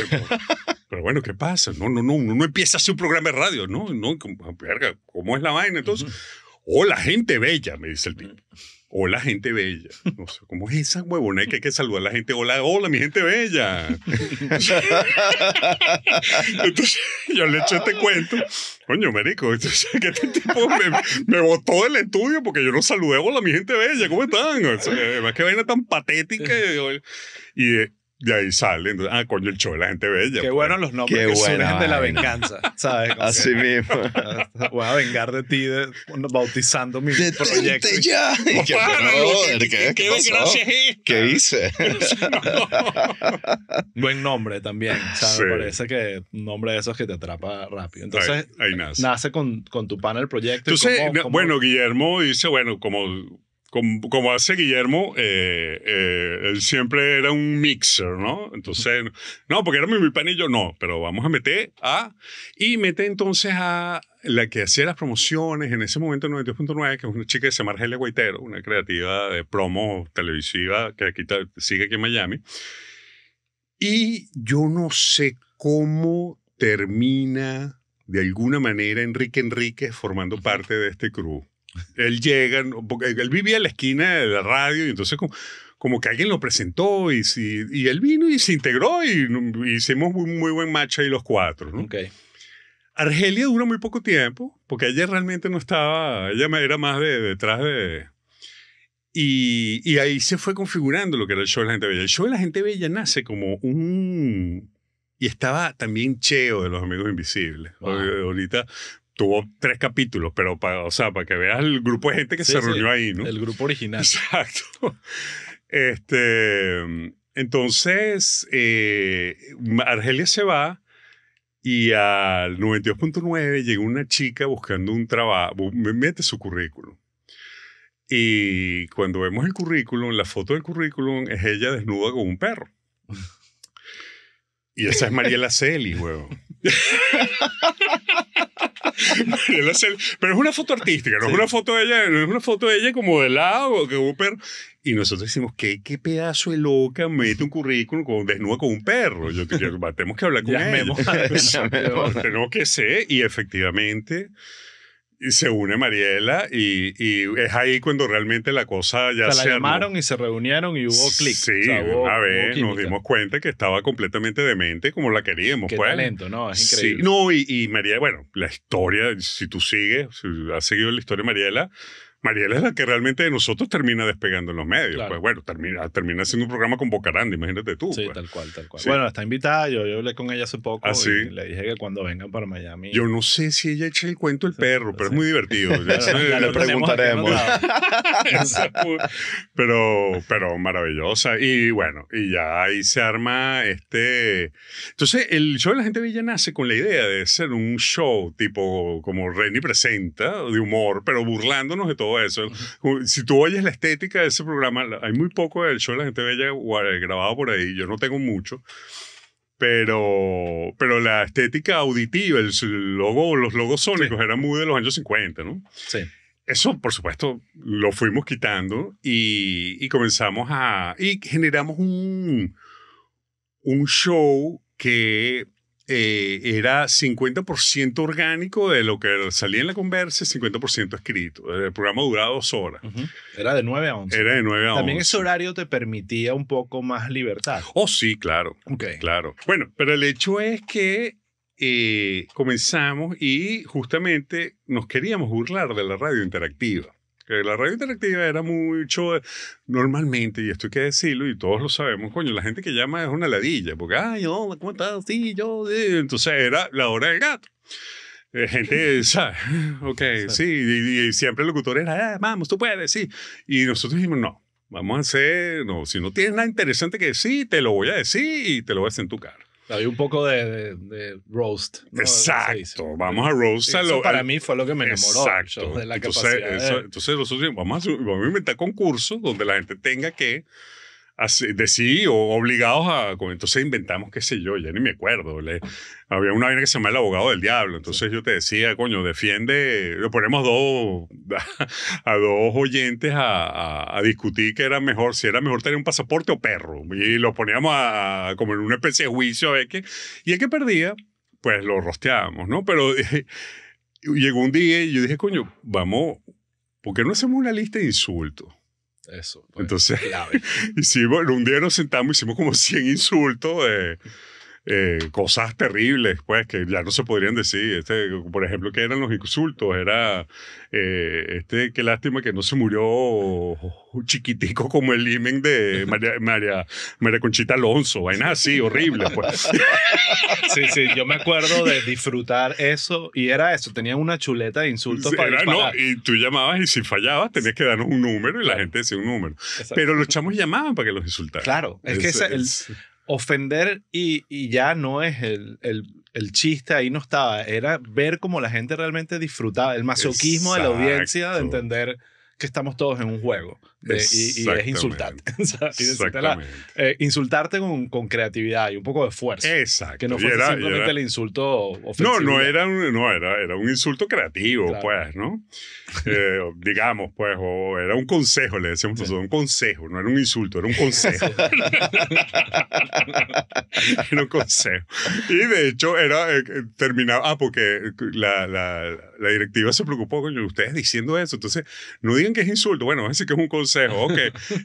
S1: pero, bueno, ¿qué pasa? No, no, no, no empieza a hacer un programa de radio. No, no, verga, ¿cómo es la vaina? Entonces, hola, gente bella, me dice el tipo. Hola, gente bella. no sé ¿cómo es esa huevona que hay que saludar a la gente? Hola, hola, mi gente bella. Entonces, yo le eché este cuento. Coño, marico, entonces, este tipo me, botó del estudio porque yo no saludé. Hola, mi gente bella, ¿cómo están? que vaina tan patética. Y, de y ahí sale. Entonces, ah, coño, el show de la gente bella. Qué pues. bueno los nombres Qué que buena, surgen de la venganza,
S2: ¿sabes? Así mismo. *laughs* Voy a vengar de ti bautizando mi Detente proyecto. ya! ¿qué, ¿qué, hice? *laughs* Buen nombre también, ¿sabes? Parece que un nombre de esos que te atrapa rápido. Entonces, nace. con, con, tu panel el proyecto. bueno,
S1: Guillermo dice, bueno, como como, hace Guillermo, eh, eh, él siempre era un mixer, ¿no? Entonces, no, porque era mi, panillo, no, pero vamos a meter a... Y mete entonces a la que hacía las promociones en ese momento en 92.9, que es una chica que se llama Argelia Guaitero, una creativa de promo televisiva que aquí sigue aquí en Miami. Y yo no sé cómo termina de alguna manera Enrique Enrique formando parte de este crew. Él llega, porque él vivía en la esquina de la radio y entonces como, como que alguien lo presentó y, y él vino y se integró y, hicimos un muy buen match ahí los cuatro. Okay. Argelia dura muy poco tiempo, porque ella realmente no estaba, ella era más de detrás de... Y, ahí se fue configurando lo que era el show de la gente bella. El show de la gente bella nace como un... Y estaba también Cheo de los Amigos Invisibles. Ahorita tuvo tres capítulos, pero para, o sea, para que veas el grupo de gente que se reunió ahí, ¿no? El grupo original. Exacto. Este, entonces, eh, Argelia se va y al 92.9 llega una chica buscando un trabajo, me mete su currículum. Y cuando vemos el currículum, la foto del currículum es ella desnuda con un perro. *laughs* Y esa es Mariela *laughs* Celi, huevo. Mariela Celi. Pero es una foto artística, no es una foto de ella, no es una foto de ella como de lado, que un perro. Y nosotros decimos, ¿qué, qué pedazo de loca mete un currículum con, desnuda con un perro. Yo, tenemos que hablar con ella. *laughs* Tenemos que ser, y efectivamente y se une Mariela y, y, es ahí cuando realmente la cosa ya se la llamaron
S2: y se reunieron y hubo clic. Sí, una vez nos
S1: dimos cuenta que estaba completamente demente como la queríamos. Qué pues. ¿no? Es increíble. no, y, y Mariela, bueno, la historia, si tú sigues, si has seguido la historia de Mariela, Mariela es la que realmente de nosotros termina despegando en los medios. Pues bueno, termina, termina haciendo un programa con Bocaranda, imagínate tú. Sí, pues. tal cual, tal cual. Bueno,
S2: está invitada, yo, hablé con ella hace poco ah, y le dije que cuando vengan para Miami.
S1: Yo no sé si ella echa el cuento el perro, pero es muy divertido. *laughs* ya le preguntaremos. *laughs* pero, pero maravillosa. Y bueno, y ya ahí se arma este. Entonces, el show de la gente Villa nace con la idea de ser un show tipo como Renny presenta, de humor, pero burlándonos de todo eso. Si tú oyes la estética de ese programa, hay muy poco del show La Gente Bella eh, grabado por ahí, yo no tengo mucho. Pero, pero la estética auditiva, el logo, los logos sónicos eran muy de los años 50, ¿no? Sí eso, por supuesto, lo fuimos quitando y, y, comenzamos a... Y generamos un, un show que eh, era 50% orgánico de lo que salía en la conversa, 50% escrito. El programa duraba dos horas.
S2: Era de 9 a 11. Era de 9 a También ese horario te permitía un poco
S1: más libertad. Oh, sí, claro. Okay. Claro. Bueno, pero el hecho es que eh, comenzamos y justamente nos queríamos burlar de la radio interactiva que la radio interactiva era mucho, eh, normalmente, y esto hay que decirlo, y todos lo sabemos, coño, la gente que llama es una ladilla, porque, ay, yo, ¿cómo estás? Sí, yo, entonces era la hora del gato eh, gente, *laughs* ¿sabes? Ok, sí, y, siempre el locutor era, ah, vamos, tú puedes, sí. Y nosotros dijimos, no, vamos a hacer, no, si no tienes nada interesante que decir, te lo voy a decir y te lo vas a hacer en tu cara.
S2: Había un poco de, roast.
S1: Exacto. Vamos a roast. eso para mí fue lo que me enamoró. Exacto. De la entonces, entonces nosotros vamos a, vamos a inventar concursos donde la gente tenga que de sí o obligados a... Entonces inventamos, qué sé yo, ya ni me acuerdo. había una vaina que se llama el abogado del diablo. Entonces yo te decía, coño, defiende, le ponemos dos, *laughs* a dos oyentes a, discutir que era mejor, si era mejor tener un pasaporte o perro. Y lo poníamos como en una especie de juicio a Y el que perdía, pues lo rosteábamos, ¿no? Pero *laughs* llegó un día y yo dije, coño, vamos, ¿por qué no hacemos una lista de insultos? Eso. Pues, Entonces, clave. *laughs* un día nos sentamos, hicimos como 100 insultos de... Eh, cosas terribles, pues, que ya no se podrían decir. Este, por ejemplo, que eran los insultos, era, eh, este, qué lástima que no se murió un chiquitico como el imen de María, María, María Conchita Alonso, vaina así, horrible, pues. *laughs* Sí, sí, yo me acuerdo de
S2: disfrutar eso, y era eso, tenía una chuleta de insultos para No,
S1: y tú llamabas y si fallabas tenías que darnos un número y la gente decía un número. Pero
S2: los chamos llamaban para que los insultaran. Claro, es, que es el, ofender y, ya no es el, chiste, ahí no estaba, era ver cómo la gente realmente disfrutaba, el masoquismo de la audiencia de entender que estamos todos en un juego y, es insultarte. *laughs* Eh, insultarte con, creatividad y un poco de fuerza. Exacto. Que no fuese simplemente el insulto No, no,
S1: era un, era, un insulto creativo, pues, ¿no? *laughs* Eh, digamos, pues, o era un consejo, le decíamos nosotros, un consejo, no era un insulto, era un consejo. *laughs* era un consejo. Y de hecho, era, eh, terminaba, ah, porque la, directiva se preocupó, con ustedes diciendo eso, entonces, no digan que es insulto, bueno, es que es un consejo consejo, ok.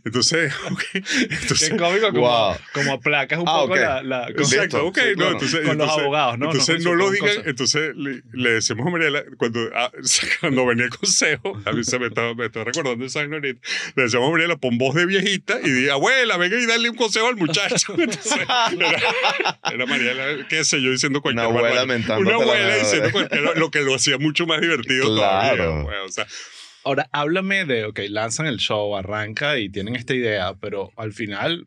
S1: Entonces, *laughs* okay. entonces Qué cómico, como, wow. como aplacas un ah, poco la, la Exacto, ok. no, entonces, con los abogados, ¿no? Entonces no, lo digan, entonces le, decimos a Mariela, cuando, ah, *laughs* cuando venía el consejo, a mí se me estaba, me estaba recordando esa le decíamos a Mariela, pon voz de viejita y di, abuela, venga y dale un consejo al muchacho. *laughs*
S3: Entonces, era,
S1: era Mariela, qué sé yo, diciendo cualquier Una abuela mentando. Una abuela diciendo cualquier, lo que lo hacía mucho más divertido claro. Pues, o sea,
S2: Ahora, háblame de, ok, lanzan el show, arranca y tienen esta idea, pero al final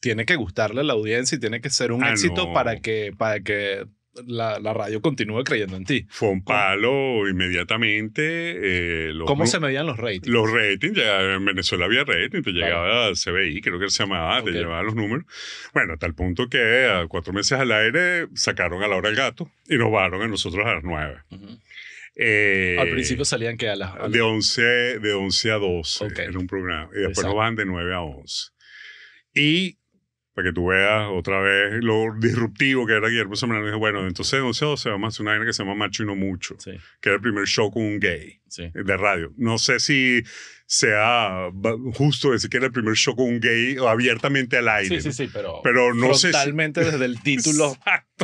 S2: tiene que gustarle a la audiencia y tiene que ser un ah, éxito para
S1: que, para que la, radio continúe creyendo en ti. Fue un palo inmediatamente. Eh, ¿Cómo se medían los ratings? Los ratings, ya en Venezuela había ratings, te llegaba claro. CBI, creo que se llamaba, te llevaban los números. Bueno, a tal punto que a cuatro meses al aire sacaron a la hora el gato y nos bajaron a nosotros a las nueve. Eh, Al principio
S2: salían que a las... De,
S1: 11, de 11 a 12 en un programa. Y después nos van de 9 a 11. Y para que tú veas otra vez lo disruptivo que era Guillermo dijo: bueno, entonces de 11 a 12 vamos a hacer una vaina que se llama Macho y No Mucho, que era el primer show con un gay de radio. No sé si sea justo decir que era el primer show con un gay abiertamente al aire. Sí, sí,
S2: sí, pero, no totalmente desde el *laughs* título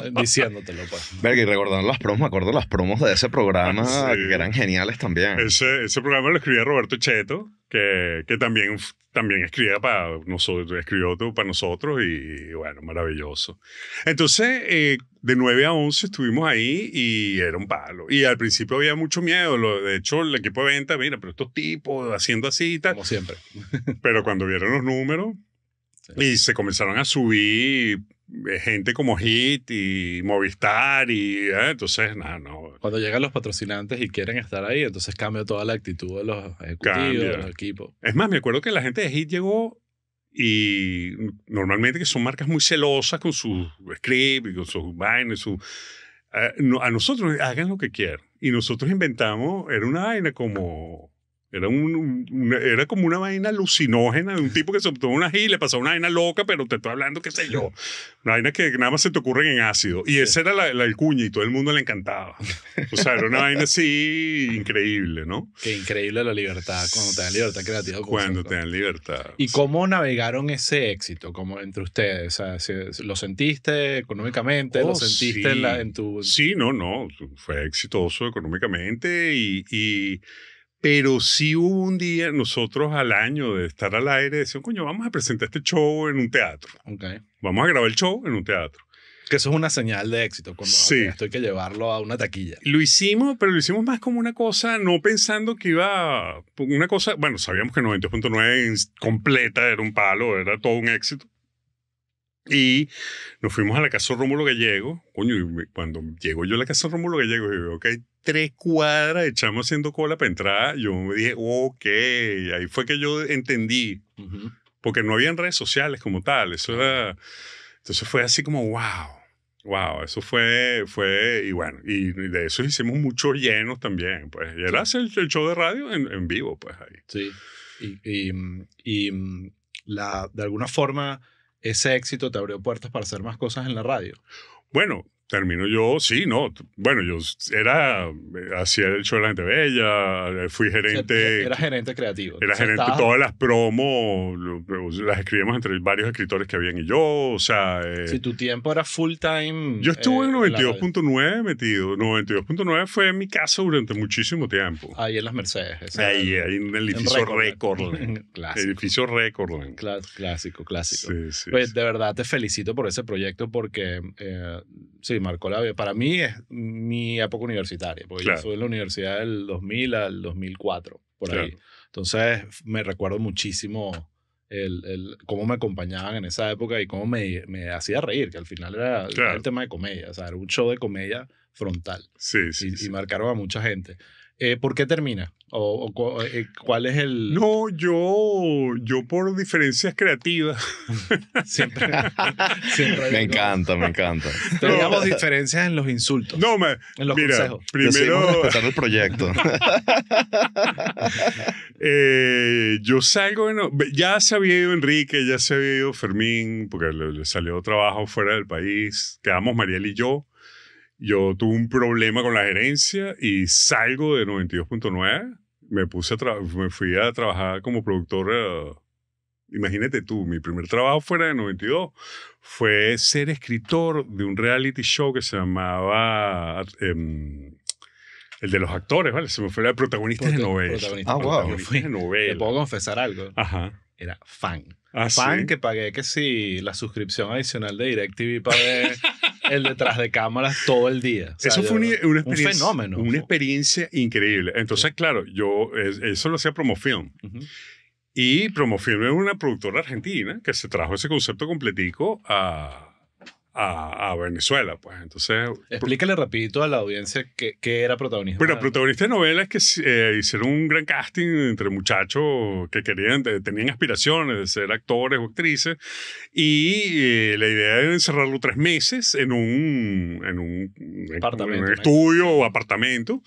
S2: eh, diciéndotelo.
S1: Pues. Verga, y
S3: recordando las promos, me acuerdo las promos de ese programa que eran geniales también.
S1: Ese, programa lo escribía Roberto Cheto, que, que también, también escribía para nosotros, escribió para nosotros y bueno, maravilloso. Entonces, eh, de 9 a 11 estuvimos ahí y era un palo. Y al principio había mucho miedo. de hecho, el equipo de venta, mira, pero estos tipos haciendo así y tal. Como siempre. *laughs* pero cuando vieron los números y se comenzaron a subir eh, gente como Hit y Movistar y ah, entonces nada no
S2: cuando llegan los patrocinantes y quieren estar ahí entonces cambia toda la actitud de los
S1: ejecutivos de los equipos es más me acuerdo que la gente de Hit llegó y normalmente que son marcas muy celosas con sus scripts, con sus vainas, su, ah, a, nosotros hagan lo que quieran. Y nosotros inventamos, era una vaina como era, un, era como una vaina alucinógena de un tipo que se obtuvo una y le pasó una vaina loca, pero te estoy hablando, qué sé yo. Una vaina que nada más se te ocurren en ácido. Y esa era la, la el y todo el mundo le encantaba. O sea, era una vaina así increíble, ¿no? Qué increíble la libertad, cuando te dan libertad creativa. Cuando te dan libertad.
S2: ¿Y cómo navegaron ese éxito como entre ustedes? ¿Lo sentiste económicamente? ¿Lo oh, sentiste en, en,
S1: tu...? Sí, no, no. Fue exitoso económicamente y pero sí hubo un día, nosotros al año de estar al aire, decíamos, coño, vamos a presentar este show en un teatro. Vamos a grabar el show en un teatro. Que eso es una señal de éxito, cuando sí. esto hay que llevarlo a una taquilla. Lo hicimos, pero lo hicimos más como una cosa, no pensando que iba, pues, una cosa, bueno, sabíamos que 92.9 completa era un palo, era todo un éxito. Y nos fuimos a la casa de Rómulo Gallego, coño, y cuando llego yo a la casa de Rómulo Gallego, digo, ok, tres cuadras echamos haciendo cola para entrar. Yo me dije, ok, ahí fue que yo entendí. Porque no había redes sociales como tal. Eso era. Entonces fue así como, wow. Wow, eso fue, fue, y bueno, y de eso hicimos muchos llenos también, pues. Y era sí. el, show de radio en, vivo, pues, ahí. Sí, y, y, y mm, la, de alguna forma,
S2: ese éxito te abrió puertas para hacer más cosas en la radio.
S1: Bueno, termino yo, sí, no. Bueno, yo era, eh, hacía el show de la gente bella, eh, fui gerente. Era
S2: gerente creativo. Era gerente de todas las
S1: promos, las escribimos entre varios escritores que habían y yo, o sea. Eh, si
S2: tu tiempo era full time. Yo estuve en
S1: 92.9 metido. 92.9 fue mi casa durante muchísimo tiempo.
S2: Ahí en las Mercedes.
S1: Ahí, ahí en el edificio Recordland. *laughs* clásico, edificio clásico, clásico. pues,
S2: De verdad te felicito por ese proyecto porque, sí, marcó la vida. Para mí es mi época universitaria, porque yo fui en la universidad del 2000 al 2004, por ahí. Entonces me recuerdo muchísimo el, el, cómo me acompañaban en esa época y cómo me, me hacía reír, que al final era, el tema de comedia, o sea, era un show de comedia frontal. Sí, sí. Y, sí. y marcaron a mucha gente. Eh, ¿Por qué termina? O, eh,
S1: cuál es el...? No, yo, yo por diferencias creativas. *laughs* *laughs* siempre,
S3: Me encanta, me encanta. Teníamos eh,
S1: diferencias en los insultos. No, en los mira, consejos. primero... el proyecto. *laughs* yo salgo... ya se había ido Enrique, ya se había ido Fermín, porque le salió trabajo fuera del país. Quedamos Mariel y yo yo tuve un problema con la gerencia y salgo de 92.9, me puse me fui a trabajar como productor. Eh, imagínate tú, mi primer trabajo fuera de 92 fue ser escritor de un reality show que se llamaba em, el de los actores, ¿vale? Se me fue el protagonista de novelas. ah, wow. Te puedo confesar algo. Ajá.
S2: Era fan. Ah, fan que pagué que sí, la suscripción adicional de DirecTV ver... *laughs* el detrás de cámaras todo el día. eso fue un fenómeno. Una
S1: experiencia increíble. Entonces, claro, yo eso lo hacía Promofilm. Y Promofilm es una productora argentina que se trajo ese concepto completico a, a, Venezuela, pues. Entonces. Explícale rapidito a la audiencia qué, qué era protagonista. Bueno, protagonista de novela es que eh, hicieron un gran casting entre muchachos que querían, tenían aspiraciones de ser actores o actrices. Y eh, la idea era encerrarlo tres meses en un, en un, en un estudio o apartamento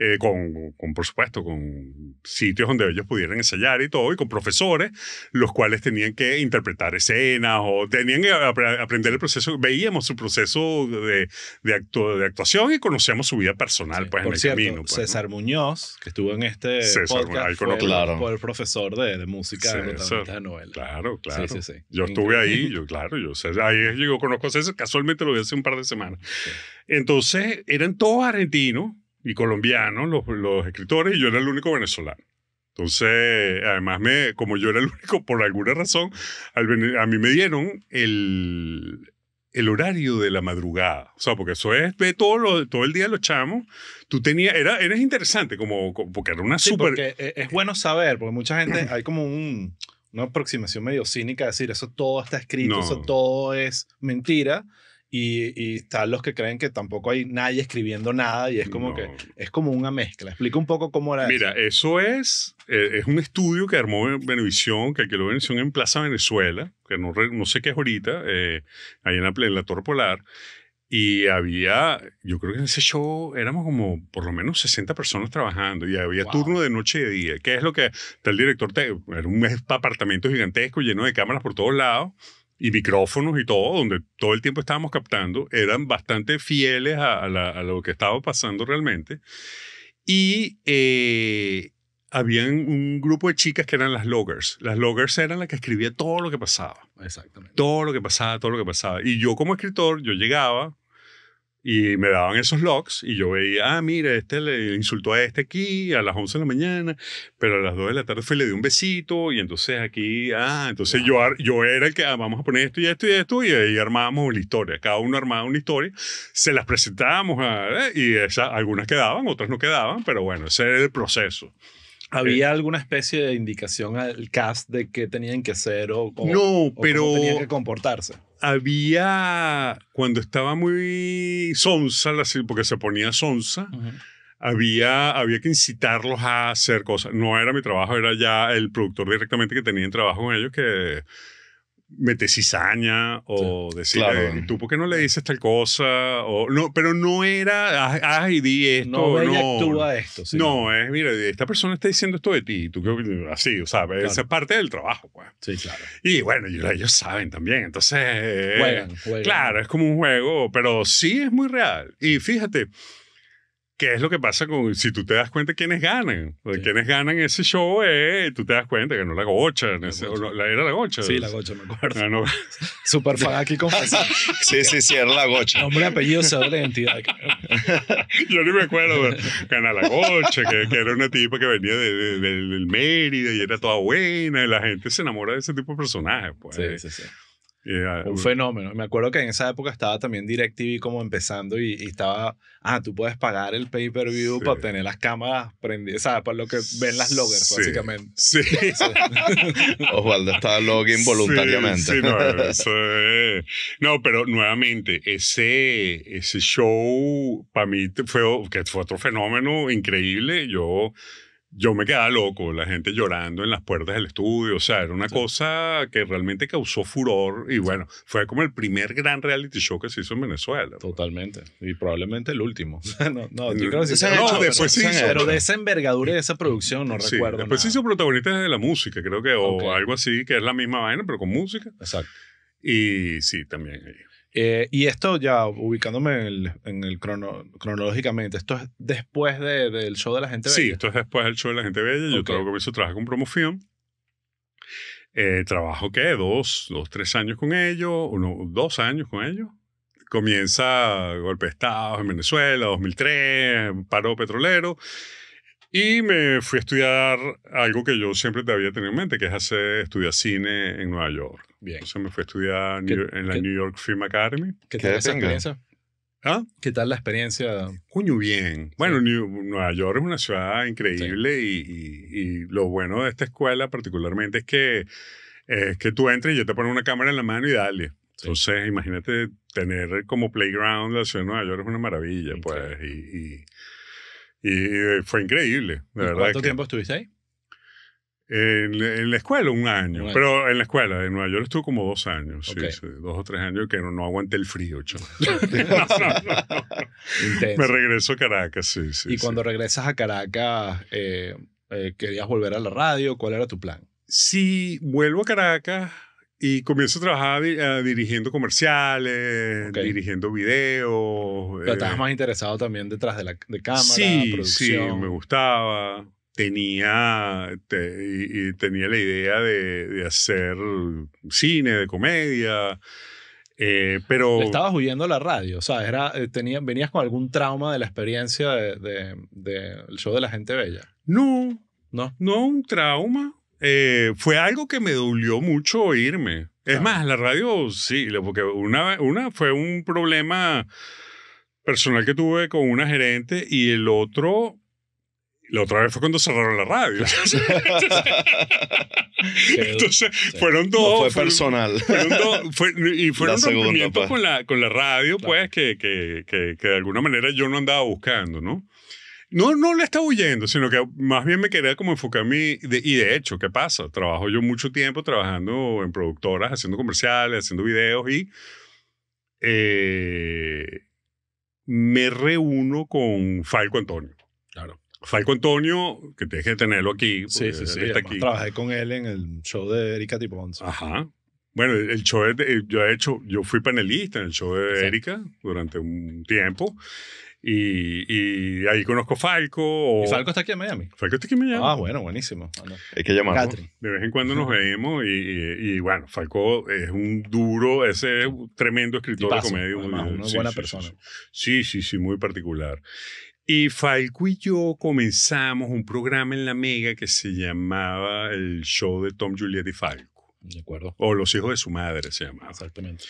S1: eh, con, con, por supuesto, con sitios donde ellos pudieran ensayar y todo, y con profesores, los cuales tenían que interpretar escenas o tenían que aprender el proceso, veíamos su proceso de, de, de actuación y conocíamos su vida personal, pues, en el cierto, camino.
S2: Pues, César Muñoz, que estuvo en este César podcast, fue por
S1: el profesor de, de música de la Claro, claro. yo estuve ahí, *laughs* yo, claro, yo, ahí yo conozco a César, casualmente lo vi hace un par de semanas. Entonces, eran todos argentinos, y colombianos, los, escritores, y yo era el único venezolano. Entonces, además, me, como yo era el *laughs* único, por alguna razón, a mí me dieron el, el horario de la madrugada. O sea, porque eso es todo, lo, todo el día los chamos. Tú tenías, era, eres interesante, como, porque era una super
S2: e, es bueno saber, porque mucha gente, *clears throat* hay como una aproximación medio cínica, decir, eso todo está escrito, eso todo es mentira. Y, están los que creen que tampoco hay nadie escribiendo nada y es como que es como una mezcla.
S1: Explica un poco cómo era. Mira, eso, es, eh, es un estudio que armó Venevisión, que alquiló Venevisión en Plaza Venezuela, que no, no sé qué es ahorita, eh, ahí en la, Torre Polar. Y había, yo creo que en ese show éramos como por lo menos 60 personas trabajando y había turno de noche y de día. ¿Qué es lo que el director? Te, era un apartamento gigantesco lleno de cámaras por todos lados y micrófonos y todo, donde todo el tiempo estábamos captando, eran bastante fieles a, lo que estaba pasando realmente. Y eh, habían un grupo de chicas que eran las loggers. Las loggers eran las que escribían todo lo que pasaba. Exactamente. Todo lo que pasaba, todo lo que pasaba. Y yo como escritor, yo llegaba, y me daban esos logs y yo veía, ah, mire, este le insultó a este aquí a las 11 de la mañana, pero a las 2 de la tarde fue le di un besito y entonces aquí, ah, entonces yo, yo era el que, ah, vamos a poner esto y esto y esto y ahí armábamos una historia. Cada uno armaba una historia, se las presentábamos eh, y esa algunas quedaban, otras no quedaban, pero bueno, ese era el proceso. Eh, ¿Había alguna
S2: especie de indicación al cast de qué tenían que hacer o, no, pero, o cómo tenían que comportarse?
S1: había, cuando estaba muy sonsa, porque se ponía sonsa, había, había que incitarlos a hacer cosas. No era mi trabajo, era ya el productor directamente que tenía en trabajo con ellos que mete cizaña o decir, tú por qué no le dices tal cosa, o, no, pero no era, ay, di esto, no, no actúa esto. No, es, mira, esta persona está diciendo esto de ti, tú así, o sea, esa es parte del trabajo, pues. Sí, claro. Y bueno, ellos saben también, entonces, juegan, eh, juegan. claro, es como un juego, pero sí es muy real. Y fíjate, ¿Qué es lo que pasa con si tú te das cuenta quiénes ganan? Quiénes ganan ese show tú te das cuenta que no la gocha, la era la gocha. Sí, la gocha, me acuerdo. Ah, *laughs*
S2: Súper no. Super fan aquí con *laughs*
S1: sí, sí, sí, era la gocha. Nombre, apellido, sobre
S2: entidad identidad.
S1: *laughs* Yo ni me acuerdo. Gana la gocha, que, era una tipa que venía de, del Mérida y era toda buena. Y la gente se enamora de ese tipo de personajes. Pues. Sí, sí, sí. Eh, ah, un fenómeno.
S2: Me acuerdo que en esa época estaba también DirecTV como empezando y,
S1: estaba, ah,
S2: tú puedes pagar el pay-per-view para tener las cámaras prendidas, o sea, para lo que ven las loggers, básicamente.
S1: Sí. *laughs* Osvaldo estaba logging voluntariamente. No, no, pero nuevamente, ese, ese show para mí fue, que fue otro fenómeno increíble. Yo yo me quedaba loco, la gente llorando en las puertas del estudio, o sea, era una cosa que realmente causó furor y bueno, fue como el primer gran reality show que se hizo en Venezuela. Pues. Totalmente, y probablemente el último. *laughs*
S2: no, no, yo creo que se, hecho, pero, de esa envergadura y de esa producción no sí, recuerdo. Después se
S1: hizo protagonista de la música, creo que, o algo así, que es la misma vaina, pero con música. Exacto. Y sí, también. Eh,
S2: eh, y esto ya ubicándome en el, en el cronológicamente, esto es
S1: después del show de la gente bella. Sí, esto es después del show de la gente bella. Yo que comienzo a trabajar con promoción eh, trabajo, ¿qué? Dos, dos, tres años con ellos, uno, dos años con ellos. Comienza Golpe de Estado en Venezuela, 2003, paro petrolero. Y me fui a estudiar algo que yo siempre te había tenido en mente, que es hacer, estudiar cine en Nueva York. Entonces me fui a estudiar en la New York Film Academy. ¿Qué tal esa experiencia?
S2: ¿Ah? ¿Qué tal la experiencia?
S1: Coño, bien. Bueno, Nueva York es una ciudad increíble y, lo bueno de esta escuela particularmente es que, es eh, que tú entres y yo te pongo una cámara en la mano y dale. Entonces, imagínate tener como playground la ciudad de Nueva York es una maravilla, pues. Y, fue increíble. De verdad ¿Cuánto tiempo estuviste ahí? En, la escuela un año, pero en la escuela de Nueva York estuve como dos años, dos o tres años que no, aguante aguanté el frío, *laughs* *laughs* Me regreso a Caracas, sí, sí. Y cuando
S2: regresas a Caracas, eh, eh, ¿querías volver a la
S1: radio? ¿Cuál era tu plan? Sí, vuelvo a Caracas y comienzo a trabajar eh, dirigiendo comerciales, dirigiendo videos. Pero estabas más interesado también detrás de la de cámara, sí, producción. Sí, me gustaba tenía, y, tenía la idea de, hacer cine, de comedia. Eh, pero.
S2: estabas huyendo
S1: la radio, o sea, era, eh, tenía, venías con algún trauma de la experiencia del de, show de la gente bella. No, no. No, un trauma. Eh, fue algo que me dolió mucho oírme. Es más, la radio sí, porque una, una fue un problema personal que tuve con una gerente y el otro la otra vez fue cuando cerraron la radio. Entonces, fueron dos. No fue personal. Fueron fue, y fueron rompimientos pues. con la, con la radio, pues, que, que, que, de alguna manera yo no andaba buscando, ¿no? No, no le estaba huyendo, sino que más bien me quería como enfocar a mí. y de hecho, ¿qué pasa? Trabajo yo mucho tiempo trabajando en productoras, haciendo comerciales, haciendo videos y. Eh, me reúno con Falco Antonio Falco Antonio, que tienes que tenerlo aquí. Sí, sí, sí. Está aquí. Trabajé
S2: con él en el show de Erika Tipons. Ajá.
S1: Bueno, el show, de, yo he hecho, yo fui panelista en el show de Erika durante un tiempo y, ahí conozco a Falco. ¿Y Falco está aquí en Miami? Falco está aquí en Miami. Ah, bueno, buenísimo. Hay que llamarlo. De vez en cuando nos vemos y, bueno, Falco es un duro, ese es un tremendo escritor de comedia. una buena persona. Sí, sí, sí, muy particular. Y Falco y yo comenzamos un programa en la Mega que se llamaba El Show de Tom, Juliet y Falco. De acuerdo. O Los Hijos de su Madre se llamaba. Exactamente.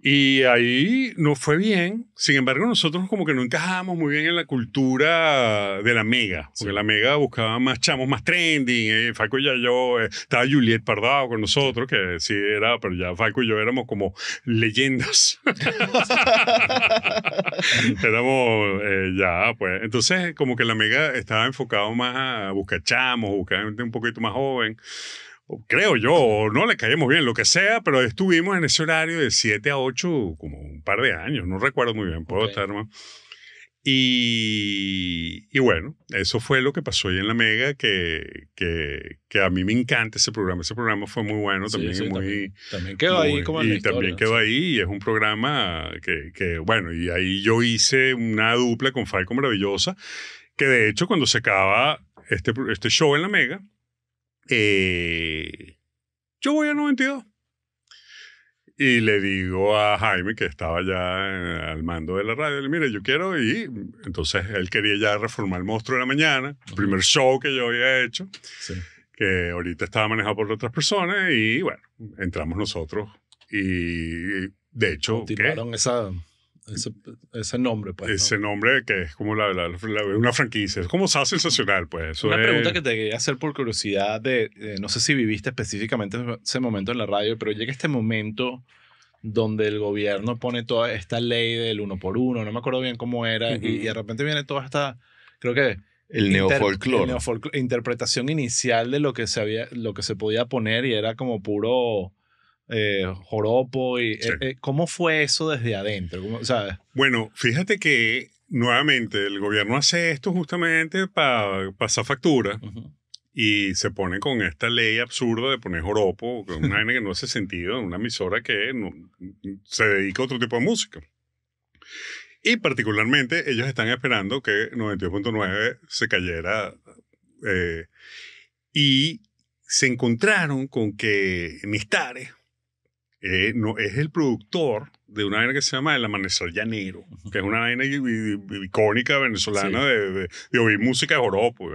S1: Y ahí no fue bien. Sin embargo, nosotros como que no encajábamos muy bien en la cultura de la mega. Porque la mega buscaba más chamos, más trending. Eh, Falco y yo, eh, estaba Juliet Pardado con nosotros, que sí era, pero ya Falco y yo éramos como leyendas. *laughs* éramos eh, ya, pues. Entonces, como que la mega estaba enfocado más a buscar chamos, buscar gente un poquito más joven creo yo, no le caemos bien, lo que sea, pero estuvimos en ese horario de 7 a 8 como un par de años, no recuerdo muy bien, puedo estar más. Y, y, bueno, eso fue lo que pasó ahí en La Mega, que, que, que, a mí me encanta ese programa. Ese programa fue muy bueno también. muy, también, quedó ahí como en Y también quedó ahí, y es un programa que, que, bueno, y ahí yo hice una dupla con Falco Maravillosa, que de hecho cuando se acaba este, este show en La Mega, eh, yo voy a 92. Y le digo a Jaime, que estaba ya eh, al mando de la radio, le mire, yo quiero ir. Entonces él quería ya reformar el monstruo de la mañana, el primer show que yo había hecho, que ahorita estaba manejado por otras personas. Y bueno, entramos nosotros. Y de hecho. Continuaron esa ese, nombre, pues. Ese nombre que es como la, una franquicia, es como se Sensacional, pues. una pregunta
S2: que te quería hacer por curiosidad de, eh, no sé si viviste específicamente ese momento en la radio, pero llega este momento donde el gobierno pone toda esta ley del uno por uno, no me acuerdo bien cómo era, y, de repente viene toda esta, creo que... El neofolclore. interpretación inicial de lo que, se había, lo que se podía poner y era como puro eh, joropo. Y, eh, eh, ¿Cómo fue eso desde adentro?
S1: Bueno, fíjate que nuevamente el gobierno hace esto justamente para pasar factura. Y se pone con esta ley absurda de poner joropo, una *laughs* vaina que no hace sentido, En una emisora que se dedica a otro tipo de música. Y particularmente ellos están esperando que 92.9 se cayera. y se encontraron con que Mistares, eh, es el productor de una vaina que se llama El Amanecer Llanero, que es una vaina icónica venezolana de, oír música de joropo.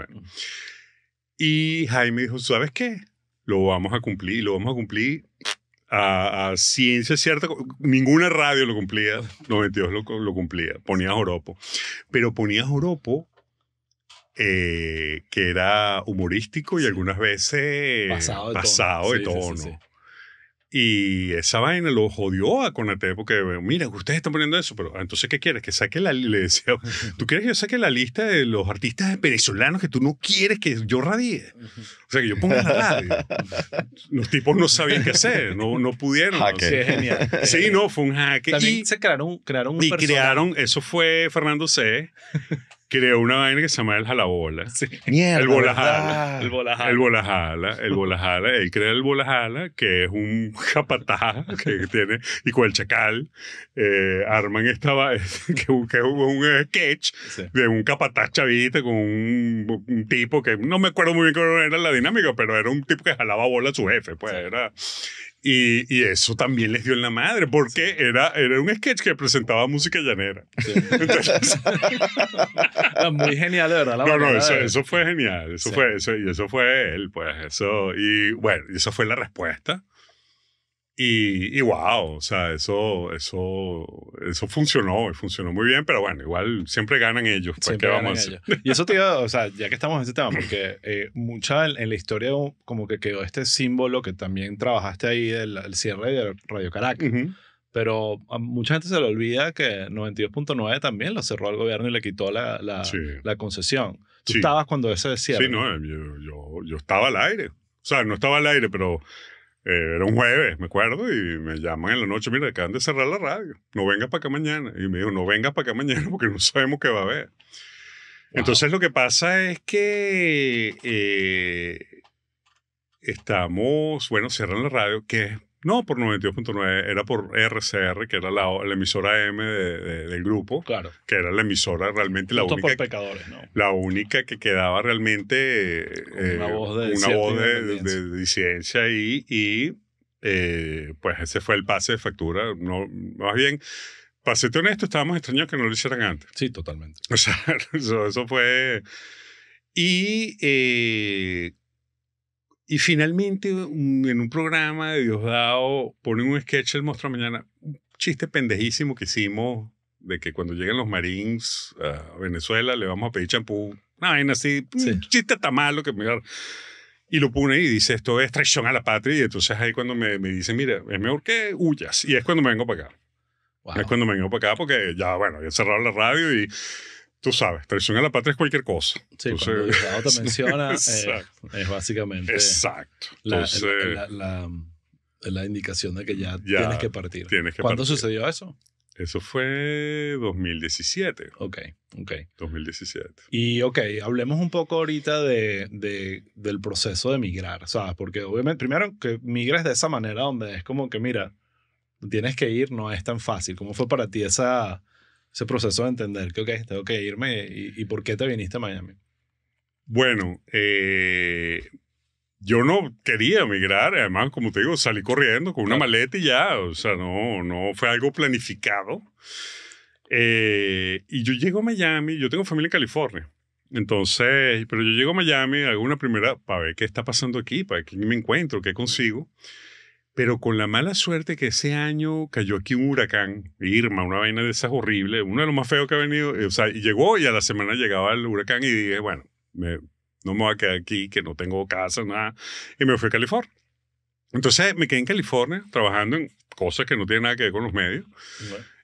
S1: Y Jaime dijo, ¿sabes qué? Lo vamos a cumplir, lo vamos a cumplir a, ciencia cierta. Ninguna radio lo cumplía, 92 *laughs* lo, lo cumplía, ponía joropo. Pero ponía joropo eh, que era humorístico y algunas veces pasado de tono. Y esa vaina lo jodió a Conate porque, mira, ustedes están poniendo eso, pero ah, entonces, ¿qué quieres? Que saque la le decía, ¿tú quieres que yo saque la lista de los artistas venezolanos que tú no quieres que yo radie? O sea, que yo ponga la radio. *laughs* Los tipos no sabían qué hacer, no, no pudieron. O genial. Sí, no, fue un hack. También y, se crearon, crearon un Y crearon, eso fue Fernando C creó una vaina que se llama el jalabola. el bolajala. El bolajala. El bolajala. El Él crea el bolajala, que es un capataz que tiene, y con el chacal, eh, arman esta vaina, *laughs* que, es un, sketch de un capataz chavita con un, tipo que no me acuerdo muy bien cómo era la dinámica, pero era un tipo que jalaba bola a su jefe. Pues era. Y, y, eso también les dio en la madre, porque era, era un sketch que presentaba música llanera. *laughs* *laughs* muy genial, de verdad. no, no, eso, fue genial. Eso fue eso, y eso fue él, pues eso. Y bueno, esa fue la respuesta. Y, wow, o sea, eso, eso, eso funcionó, funcionó muy bien, pero bueno, igual siempre ganan ellos. ¿para ¿qué vamos
S2: Y eso te iba, *laughs* o sea, ya que estamos en ese tema, porque eh, mucha en, la historia como que quedó este símbolo que también trabajaste ahí, del cierre de Radio Caracas. Pero a mucha gente se le olvida que 92.9 también lo cerró el gobierno y le quitó la, la, concesión. Tú estabas cuando ese cierre. Sí, no,
S1: yo, yo estaba al aire. O sea, no estaba al aire, pero eh, era un jueves, me acuerdo, y me llaman en la noche, mira, acaban de cerrar la radio, no vengas para acá mañana. Y me dijo, no vengas para acá mañana *laughs* porque no sabemos qué va a haber. Entonces lo que pasa es que eh, estamos, bueno, cierran la radio, que no, por 92.9, era por RCR, que era la, emisora M del grupo. Claro. Que era la emisora realmente la única.
S2: pecadores, ¿no?
S1: La única que quedaba realmente. una eh, voz de, una voz de, disidencia ahí. Y, eh, pues ese fue el pase de factura. No, más bien. Para serte honesto, estábamos extrañados que no lo hicieran antes. Sí, totalmente. *laughs* O sea, eso, fue. Y eh, y finalmente, en un programa de Diosdado, ponen un sketch el Mostro Mañana, un chiste pendejísimo que hicimos de que cuando lleguen los Marines a Venezuela le vamos a pedir champú. Una vaina así, un chiste tan malo que mirar. Y lo pone y dice, esto es traición a la patria. Y entonces ahí cuando me, me mira, es mejor que huyas. Y es cuando me vengo para acá. Es cuando me vengo para acá porque ya, bueno, ya cerraron la radio y tú sabes, traición a la patria es cualquier cosa. Sí, cuando el Estado te *laughs* menciona, eh, es básicamente Exacto. la, la, la, indicación de que ya, tienes que partir. Tienes que ¿Cuándo sucedió eso? Eso fue 2017. Ok,
S2: ok. 2017. Y ok, hablemos un poco ahorita de, de, del proceso de migrar, sea, Porque obviamente, primero, que migres de esa manera donde es como que, mira, tienes que ir, no es tan fácil. ¿Cómo fue para ti esa, ese proceso de entender que, ok, tengo que irme y, y por qué te viniste a Miami?
S1: Bueno, eh, yo no quería emigrar, además, como te digo, salí corriendo con una maleta y ya, o sea, no, no fue algo planificado. Eh, y yo llego a Miami, yo tengo familia en California. Entonces, pero yo llego a Miami, hago una primera para ver qué está pasando aquí, para ver me encuentro, qué consigo pero con la mala suerte que ese año cayó aquí un huracán, Irma, una vaina de esas horrible, uno de los más feos que ha venido, eh, o sea, llegó y a la semana llegaba el huracán y dije, bueno, no me voy a quedar aquí, que no tengo casa, nada, y me fui a California. Entonces me quedé en California trabajando en cosas que no tienen nada que ver con los medios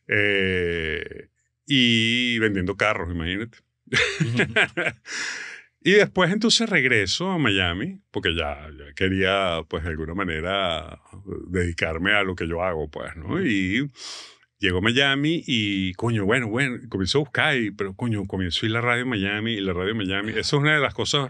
S1: eh, y vendiendo carros, imagínate. *laughs* Y después entonces regreso a Miami, porque ya, quería, pues de alguna manera, eh, dedicarme a lo que yo hago, pues, ¿no? Y llegó a Miami y, coño, bueno, bueno, comenzó a buscar, y, pero coño, comenzó a ir la radio Miami y la radio en Miami. Eso es una de las cosas,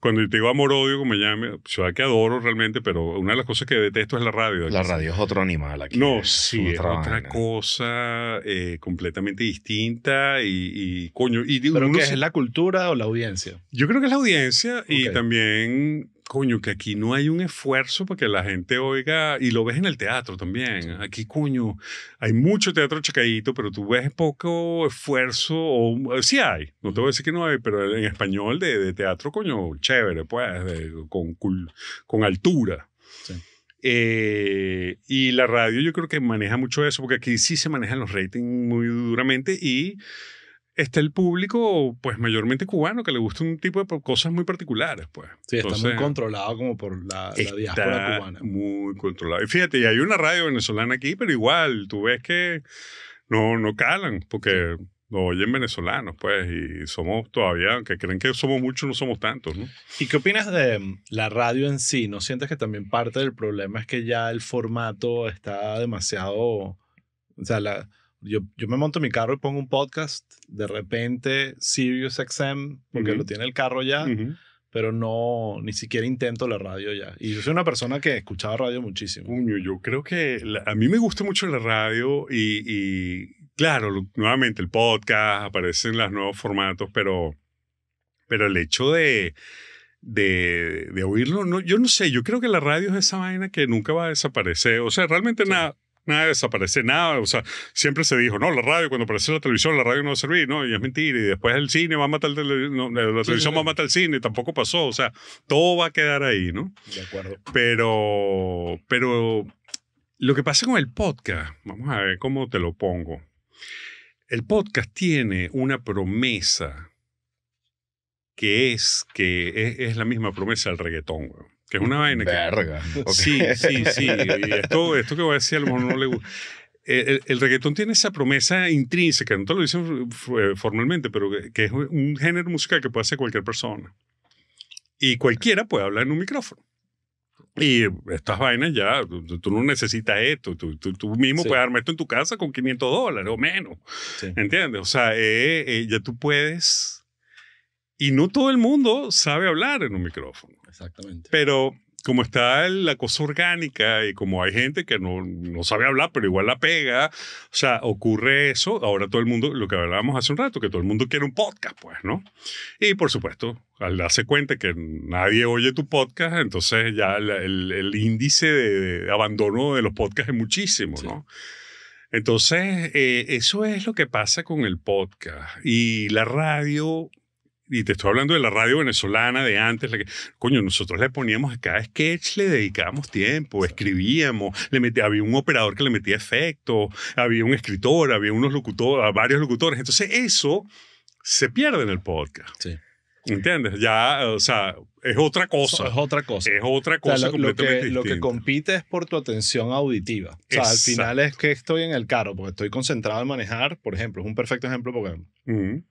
S1: cuando te digo amor-odio con Miami, ciudad que adoro realmente, pero una de las cosas que detesto es la radio. La radio es otro animal aquí. No, sí, es otra cosa eh, completamente distinta y, coño. Y, ¿Pero qué es la
S2: cultura o la audiencia?
S1: Yo creo que es la audiencia y también coño, que aquí no hay un esfuerzo para que la gente oiga, y lo ves en el teatro también. Aquí, coño, hay mucho teatro chacadito, pero tú ves poco esfuerzo, o eh, sí hay, no te voy a decir que no hay, pero en español de, teatro, coño, chévere, pues, con, con altura. Eh, y la radio yo creo que maneja mucho eso, porque aquí sí se manejan los ratings muy duramente y está el público, pues mayormente cubano, que le gusta un tipo de cosas muy particulares, pues. Sí, está muy
S2: controlado como por la, diáspora cubana.
S1: Muy controlado. Y fíjate, y hay una radio venezolana aquí, pero igual, tú ves que no, no calan, porque no oyen venezolanos, pues, y somos todavía, aunque creen que somos muchos, no somos tantos, ¿no?
S2: ¿Y qué opinas de mm, la radio en sí? ¿No sientes que también parte del problema es que ya el formato está demasiado. O sea, la yo, me monto mi carro y pongo un podcast, de repente Sirius XM, porque lo tiene el carro ya, pero no, ni siquiera intento la radio ya. Y yo soy una persona que escuchaba radio muchísimo. yo creo que
S1: a mí me gusta mucho la radio y, claro, nuevamente el podcast, aparecen los nuevos formatos, pero, pero el hecho de... De, oírlo, no, yo no sé, yo creo que la radio es esa vaina que nunca va a desaparecer, o sea, realmente nada, nada desaparece, nada. O sea, siempre se dijo, no, la radio, cuando aparece la televisión, la radio no va a servir, no, y es mentira. Y después el cine va a matar, no, la televisión va a matar el cine, tampoco pasó. O sea, todo va a quedar ahí, ¿no? De acuerdo. Pero, pero lo que pasa con el podcast, vamos a ver cómo te lo pongo. El podcast tiene una promesa que es que es, la misma promesa del reggaetón, güey. Que es una vaina. Verga. Sí, sí, sí. esto, esto que voy a decir a lo mejor no le gusta. Eh, el, reggaetón tiene esa promesa intrínseca, no te lo dicen eh, formalmente, pero que, es un género musical que puede hacer cualquier persona. Y cualquiera puede hablar en un micrófono. Y estas vainas ya, tú, no necesitas esto, tú, tú, mismo puedes armar esto en tu casa con 500 dólares o menos. ¿Entiendes? O sea, eh, ya tú puedes... Y no todo el mundo sabe hablar en un micrófono. Exactamente. Pero como está la cosa orgánica y como hay gente que no, no, sabe hablar, pero igual la pega, o sea, ocurre eso. Ahora todo el mundo, lo que hablábamos hace un rato, que todo el mundo quiere un podcast, pues, ¿no? Y por supuesto, al darse cuenta que nadie oye tu podcast, entonces ya el, índice de, abandono de los podcasts es muchísimo, ¿no? Entonces, eh, eso es lo que pasa con el podcast. Y la radio y te estoy hablando de la radio venezolana de antes, la que, coño, nosotros le poníamos a cada sketch, le dedicábamos tiempo, escribíamos, le metía, había un operador que le metía efecto había un escritor, había unos locutores, varios locutores. Entonces eso se pierde en el podcast. Sí. ¿Entiendes? Ya, o sea, es otra cosa. Es otra cosa. Es otra cosa lo, completamente que, Lo que
S2: compite es por tu atención auditiva. O sea, al final es que estoy en el carro, porque estoy concentrado en manejar, por ejemplo, es un perfecto ejemplo porque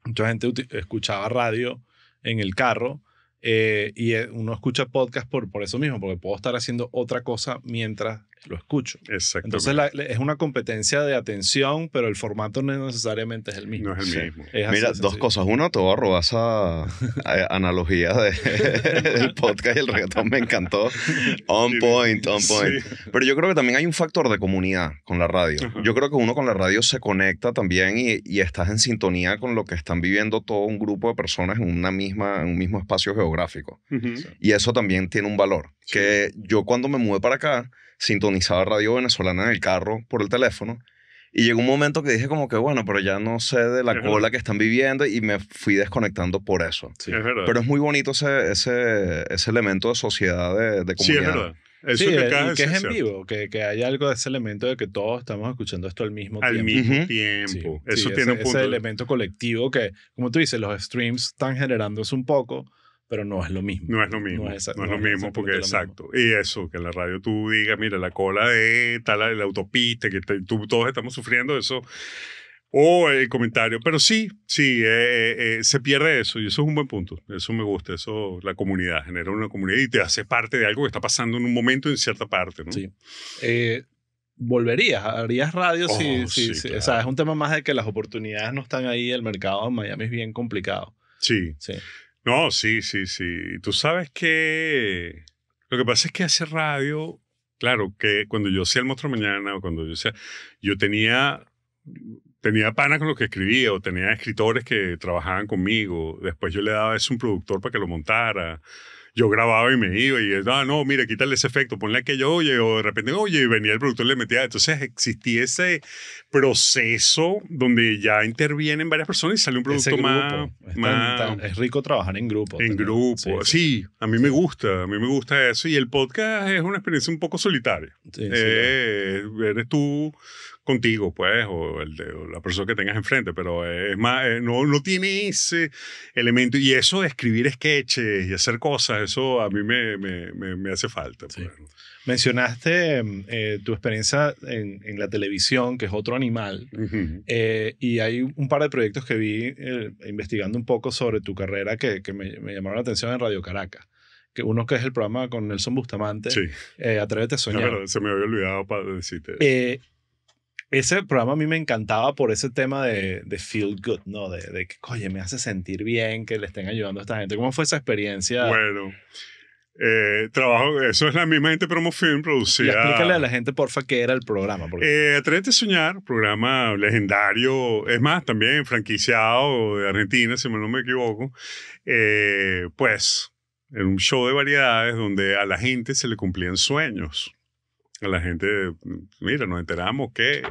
S2: mucha gente escuchaba radio en el carro eh, y eh, uno escucha podcast por, por eso mismo, porque puedo estar haciendo otra cosa mientras lo escucho. Entonces es una competencia de atención, pero el formato no necesariamente es el mismo. No es el mismo. Mira, dos
S3: cosas. Uno, te voy a esa eh, analogía *laughs* del podcast y el reggaetón. Me encantó. On point, on point. Pero yo creo que también hay un factor de comunidad con la radio. Yo creo que uno con la radio se conecta también y, estás en sintonía con lo que están viviendo todo un grupo de personas en, una misma, en un mismo espacio geográfico. Y eso también tiene un valor. Que yo cuando me mudé para acá, sintonizaba Radio Venezolana en el carro por el teléfono. Y llegó un momento que dije como que, bueno, pero ya no sé de la cola que están viviendo y me fui desconectando por eso. Pero es muy bonito ese, ese, ese elemento de sociedad, de, comunidad. Sí, es verdad. Eso sí, que, que es, en vivo,
S2: que, que haya algo de ese elemento de que todos estamos escuchando esto al mismo tiempo. Al mismo tiempo. eso tiene un punto. Ese elemento colectivo que, como tú dices, los streams están generando eso un poco pero no es lo mismo.
S1: No es lo mismo. No es, lo mismo porque exacto. Y eso, que en la radio tú digas, mira, la cola de tal, la autopista, que tú, todos estamos sufriendo eso. O el comentario, pero sí, sí, eh, eh, eh, se pierde eso y eso es un buen punto, eso me gusta, eso la comunidad, genera una comunidad y te hace parte de algo que está pasando en un momento en cierta parte, ¿no? Sí. volverías, harías radio si, oh, sí, o sea, es
S2: un tema más de que las oportunidades no están ahí, el mercado en Miami es bien
S1: complicado. Sí. sí. No, sí, sí, sí. Tú sabes que lo que pasa es que hace radio, claro, que cuando yo hacía el monstruo mañana o cuando yo hacía, yo tenía tenía pana con lo que escribía o tenía escritores que trabajaban conmigo. Después yo le daba eso a un productor para que lo montara yo grababa y me iba y, decía, ah, no, mira, quítale ese efecto, ponle aquello, oye, o de repente, oye, y venía el productor y le metía. Entonces existía ese proceso donde ya intervienen varias personas y sale un producto más, es rico trabajar en grupo. En grupo, sí, a mí me gusta, a mí me gusta eso. Y el podcast es una experiencia un poco solitaria. Eh, eres tú contigo, pues, o, de, la persona que tengas enfrente, pero es más, eh, no, no tiene ese elemento. Y eso de escribir sketches y hacer cosas, eso a mí me, me, me, hace falta. Pues.
S2: Mencionaste mm, eh, tu experiencia en, en, la televisión, que es otro animal, eh, y hay un par de proyectos que vi investigando un poco sobre tu carrera que, que me, llamaron la atención en Radio Caracas. Que uno que es el programa con
S1: Nelson Bustamante, Atrévete a soñar. de se me había olvidado para decirte
S2: ese programa a mí me encantaba por ese tema de, feel good, ¿no? De, que, oye, me hace sentir bien que le estén ayudando a esta gente. ¿Cómo fue esa experiencia? Bueno. Eh,
S1: trabajo, eso es la misma gente Film producida. Y explícale a la gente, porfa, qué era el programa. Porque... Eh, a soñar, programa legendario, es más, también franquiciado de Argentina, si no me equivoco. Eh, pues, en un show de variedades donde a la gente se le cumplían sueños a la gente, mira, nos enteramos que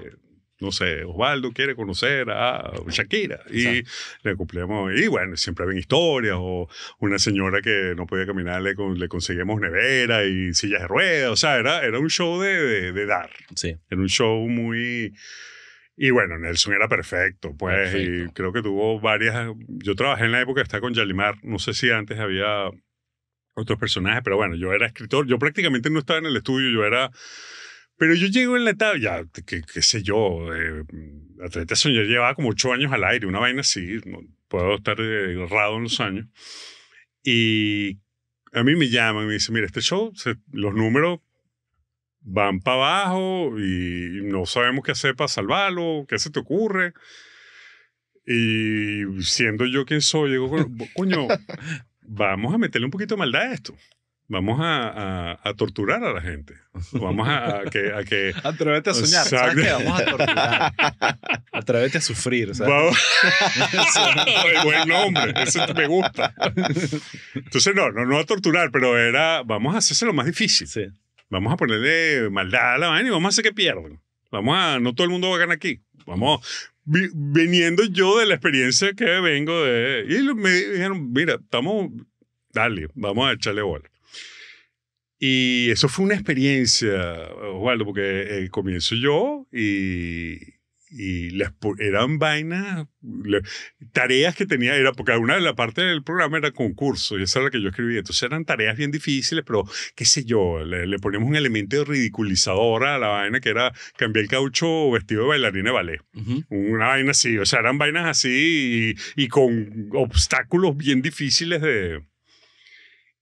S1: no sé, Osvaldo quiere conocer a Shakira y le cumplimos, y bueno, siempre ven historias o una señora que no podía caminar, le, le conseguimos nevera y sillas de ruedas, o sea, era, era un show de, de, dar, sí. era un show muy... Y bueno, Nelson era perfecto, pues, y creo que tuvo varias, yo trabajé en la época que está con Yalimar, no sé si antes había otros personajes, pero bueno, yo era escritor, yo prácticamente no estaba en el estudio, yo era... Pero yo llego en la etapa, ya, qué sé yo, eh, Atleta Soñar llevaba como ocho años al aire, una vaina así, puedo estar eh, errado en los años. Y a mí me llaman y me dicen, mira, este show, los números van para abajo y no sabemos qué hacer para salvarlo, qué se te ocurre. Y siendo yo quien soy, digo, *laughs* coño, vamos a meterle un poquito de maldad a esto. Vamos a, torturar a la gente. Vamos a, que, a *laughs* Atrévete a soñar. Vamos a torturar. Atrévete a sufrir. De *laughs* buen nombre. Eso me gusta. Entonces, no, no, a torturar, pero era... Vamos a hacerse lo más difícil. Sí. Vamos a ponerle maldad a la vaina y vamos a hacer que pierdan. Vamos a... No todo el mundo va a ganar aquí. Vamos viniendo yo de la experiencia que vengo de... Y me dijeron, mira, estamos, dale, vamos a echarle bola. Y eso fue una experiencia, Osvaldo, porque eh, comienzo yo y, y eran vainas, tareas que tenía, era porque una de las partes del programa era concurso, y esa era la que yo escribía. Entonces eran tareas bien difíciles, pero qué sé yo, le, poníamos un elemento ridiculizador a la vaina que era cambiar el caucho vestido de bailarina de ballet. Una vaina así, o sea, eran vainas así y, y con obstáculos bien difíciles de...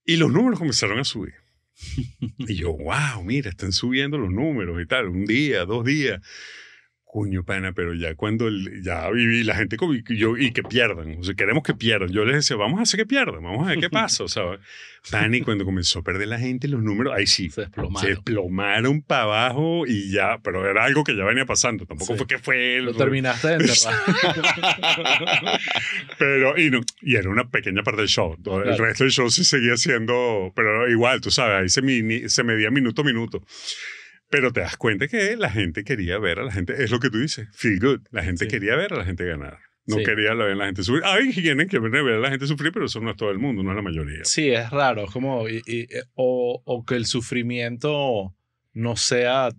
S1: Y los números comenzaron a subir. *laughs* Y yo, wow, mira, están subiendo los números y tal, un día, dos días coño, pana, pero ya cuando ya viví la gente y, yo, y que pierdan, o sea, queremos que pierdan. Yo les decía, vamos a hacer que pierdan, vamos a ver qué pasa, o sea, *laughs* cuando comenzó a perder la gente los números, ahí sí, se desplomaron, se para abajo y ya, pero era algo que ya venía pasando, tampoco fue que fue Lo terminaste de enterrar. *laughs* pero, y, no, y era una pequeña parte del show, el resto del show sí seguía siendo, pero igual, tú sabes, ahí se, se medía minuto a minuto. Pero te das cuenta que la gente quería ver a la gente, es lo que tú dices, feel good. La gente quería ver a la gente ganar. No quería ver a la gente sufrir. Hay quienes quieren ver a la gente sufrir, pero eso no es todo el mundo, no es la mayoría. Sí, es
S2: raro. Es como, eh, o, o, que el sufrimiento no sea,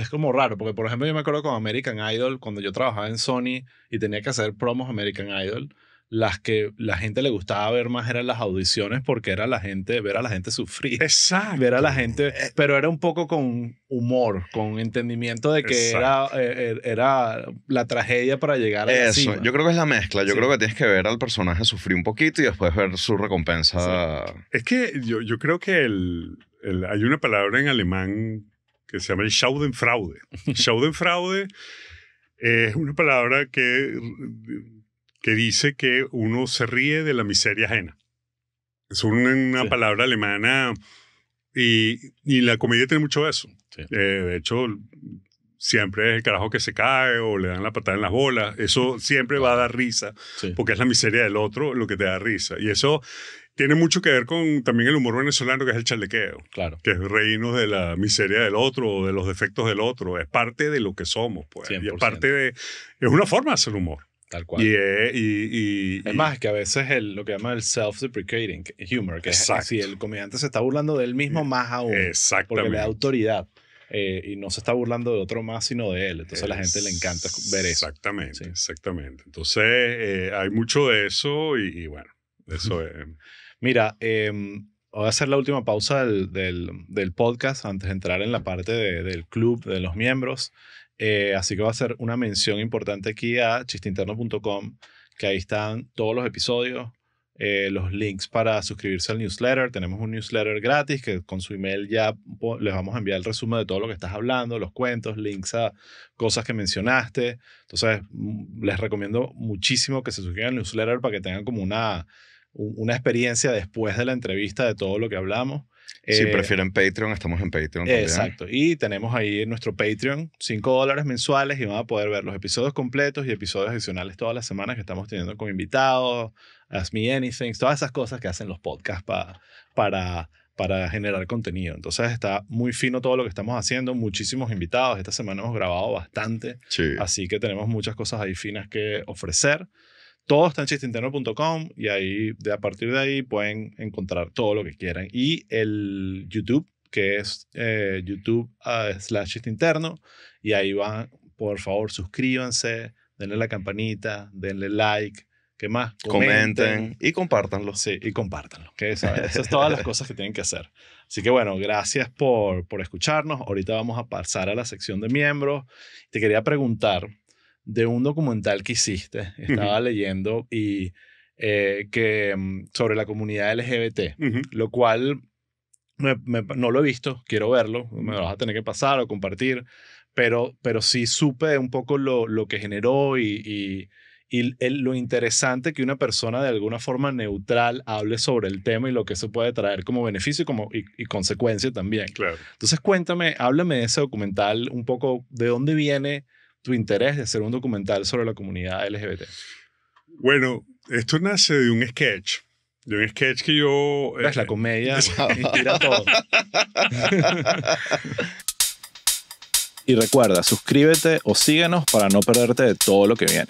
S2: es como raro, porque por ejemplo yo me acuerdo con American Idol, cuando yo trabajaba en Sony y tenía que hacer promos American Idol, las que la gente le gustaba ver más eran las audiciones porque era la gente, ver a la gente sufrir. Exacto. *laughs* Ver a la gente, eh, pero era un poco con humor, con entendimiento de que era, eh, eh, era, la tragedia para llegar a Eso,
S3: yo creo que es la mezcla. Yo creo que tienes que ver al personaje
S1: sufrir un poquito y después ver su recompensa. Es que yo, yo creo que el, hay una palabra en alemán que se llama el Schaudenfraude. *laughs* Schaudenfraude es una palabra que que dice que uno se ríe de la miseria ajena. Es una, palabra alemana y, la comedia tiene mucho eso. Eh, de hecho, siempre es el carajo que se cae o le dan la patada en las bolas. Eso siempre va a dar risa, porque es la miseria del otro lo que te da risa. Y eso tiene mucho que ver con también el humor venezolano, que es el chalequeo. Claro. Que es reírnos de la miseria del otro o de los defectos del otro. Es parte de lo que somos, pues. Y es parte de. Es una forma de hacer humor cual. Y, y, es más, que
S2: a veces el, lo que llaman el self-deprecating humor, que es si el comediante se está burlando de él mismo, eh, más aún. Exactamente. Porque le da autoridad. Eh, y no se está burlando de otro más, sino de él. Entonces a la
S1: gente le encanta ver eso. Exactamente, exactamente. Entonces eh, hay mucho de eso
S2: y, bueno, eso *laughs* es. Em, Mira, em, voy a hacer la última pausa del, del, podcast antes de entrar en la parte del club, de los miembros. Eh, así que va a ser una mención importante aquí a chistinterno.com, que ahí están todos los episodios, eh, los links para suscribirse al newsletter. Tenemos un newsletter gratis que con su email ya les vamos a enviar el resumen de todo lo que estás hablando, los cuentos, links a cosas que mencionaste. Entonces, mm, les recomiendo muchísimo que se suscriban al newsletter para que tengan como una, una experiencia después de la entrevista de todo lo que hablamos. Si eh, prefieren
S3: Patreon, estamos en Patreon. Exacto.
S2: Y tenemos ahí nuestro Patreon, 5 dólares mensuales y van a poder ver los episodios completos y episodios adicionales todas las semanas que estamos teniendo con invitados, Ask Me Anything, todas esas cosas que hacen los podcasts para para, para generar contenido. Entonces está muy fino todo lo que estamos haciendo, muchísimos invitados. Esta semana hemos grabado bastante, así que tenemos muchas cosas ahí finas que ofrecer. Todo está en chisteinterno.com y ahí, de, a partir de ahí, pueden encontrar todo lo que quieran. Y el YouTube, que es eh, YouTube ah, slash interno. Y ahí van, por favor, suscríbanse, denle la campanita, denle like. ¿Qué más? Comenten, y compártanlo. Sí, y compártanlo. Que esas son todas las *laughs* cosas que tienen que hacer. Así que bueno, gracias por, por escucharnos. Ahorita vamos a pasar a la sección de miembros. Te quería preguntar, de un documental que hiciste, estaba leyendo, y eh, que mm, sobre la comunidad LGBT, lo cual no lo he visto, quiero verlo, me vas a tener que pasar o compartir, pero, pero sí supe un poco lo, lo que generó y, lo interesante que una persona de alguna forma neutral hable sobre el tema y lo que eso puede traer como beneficio y, como, y, consecuencia también. Entonces cuéntame, háblame de ese documental un poco, de dónde viene tu interés de hacer un documental sobre la comunidad LGBT? Bueno, esto nace
S1: de un sketch. De un sketch que yo... Es la eh, comedia, *laughs* *laughs* todo.
S2: *laughs* y recuerda, suscríbete o síguenos para no perderte de todo lo que viene.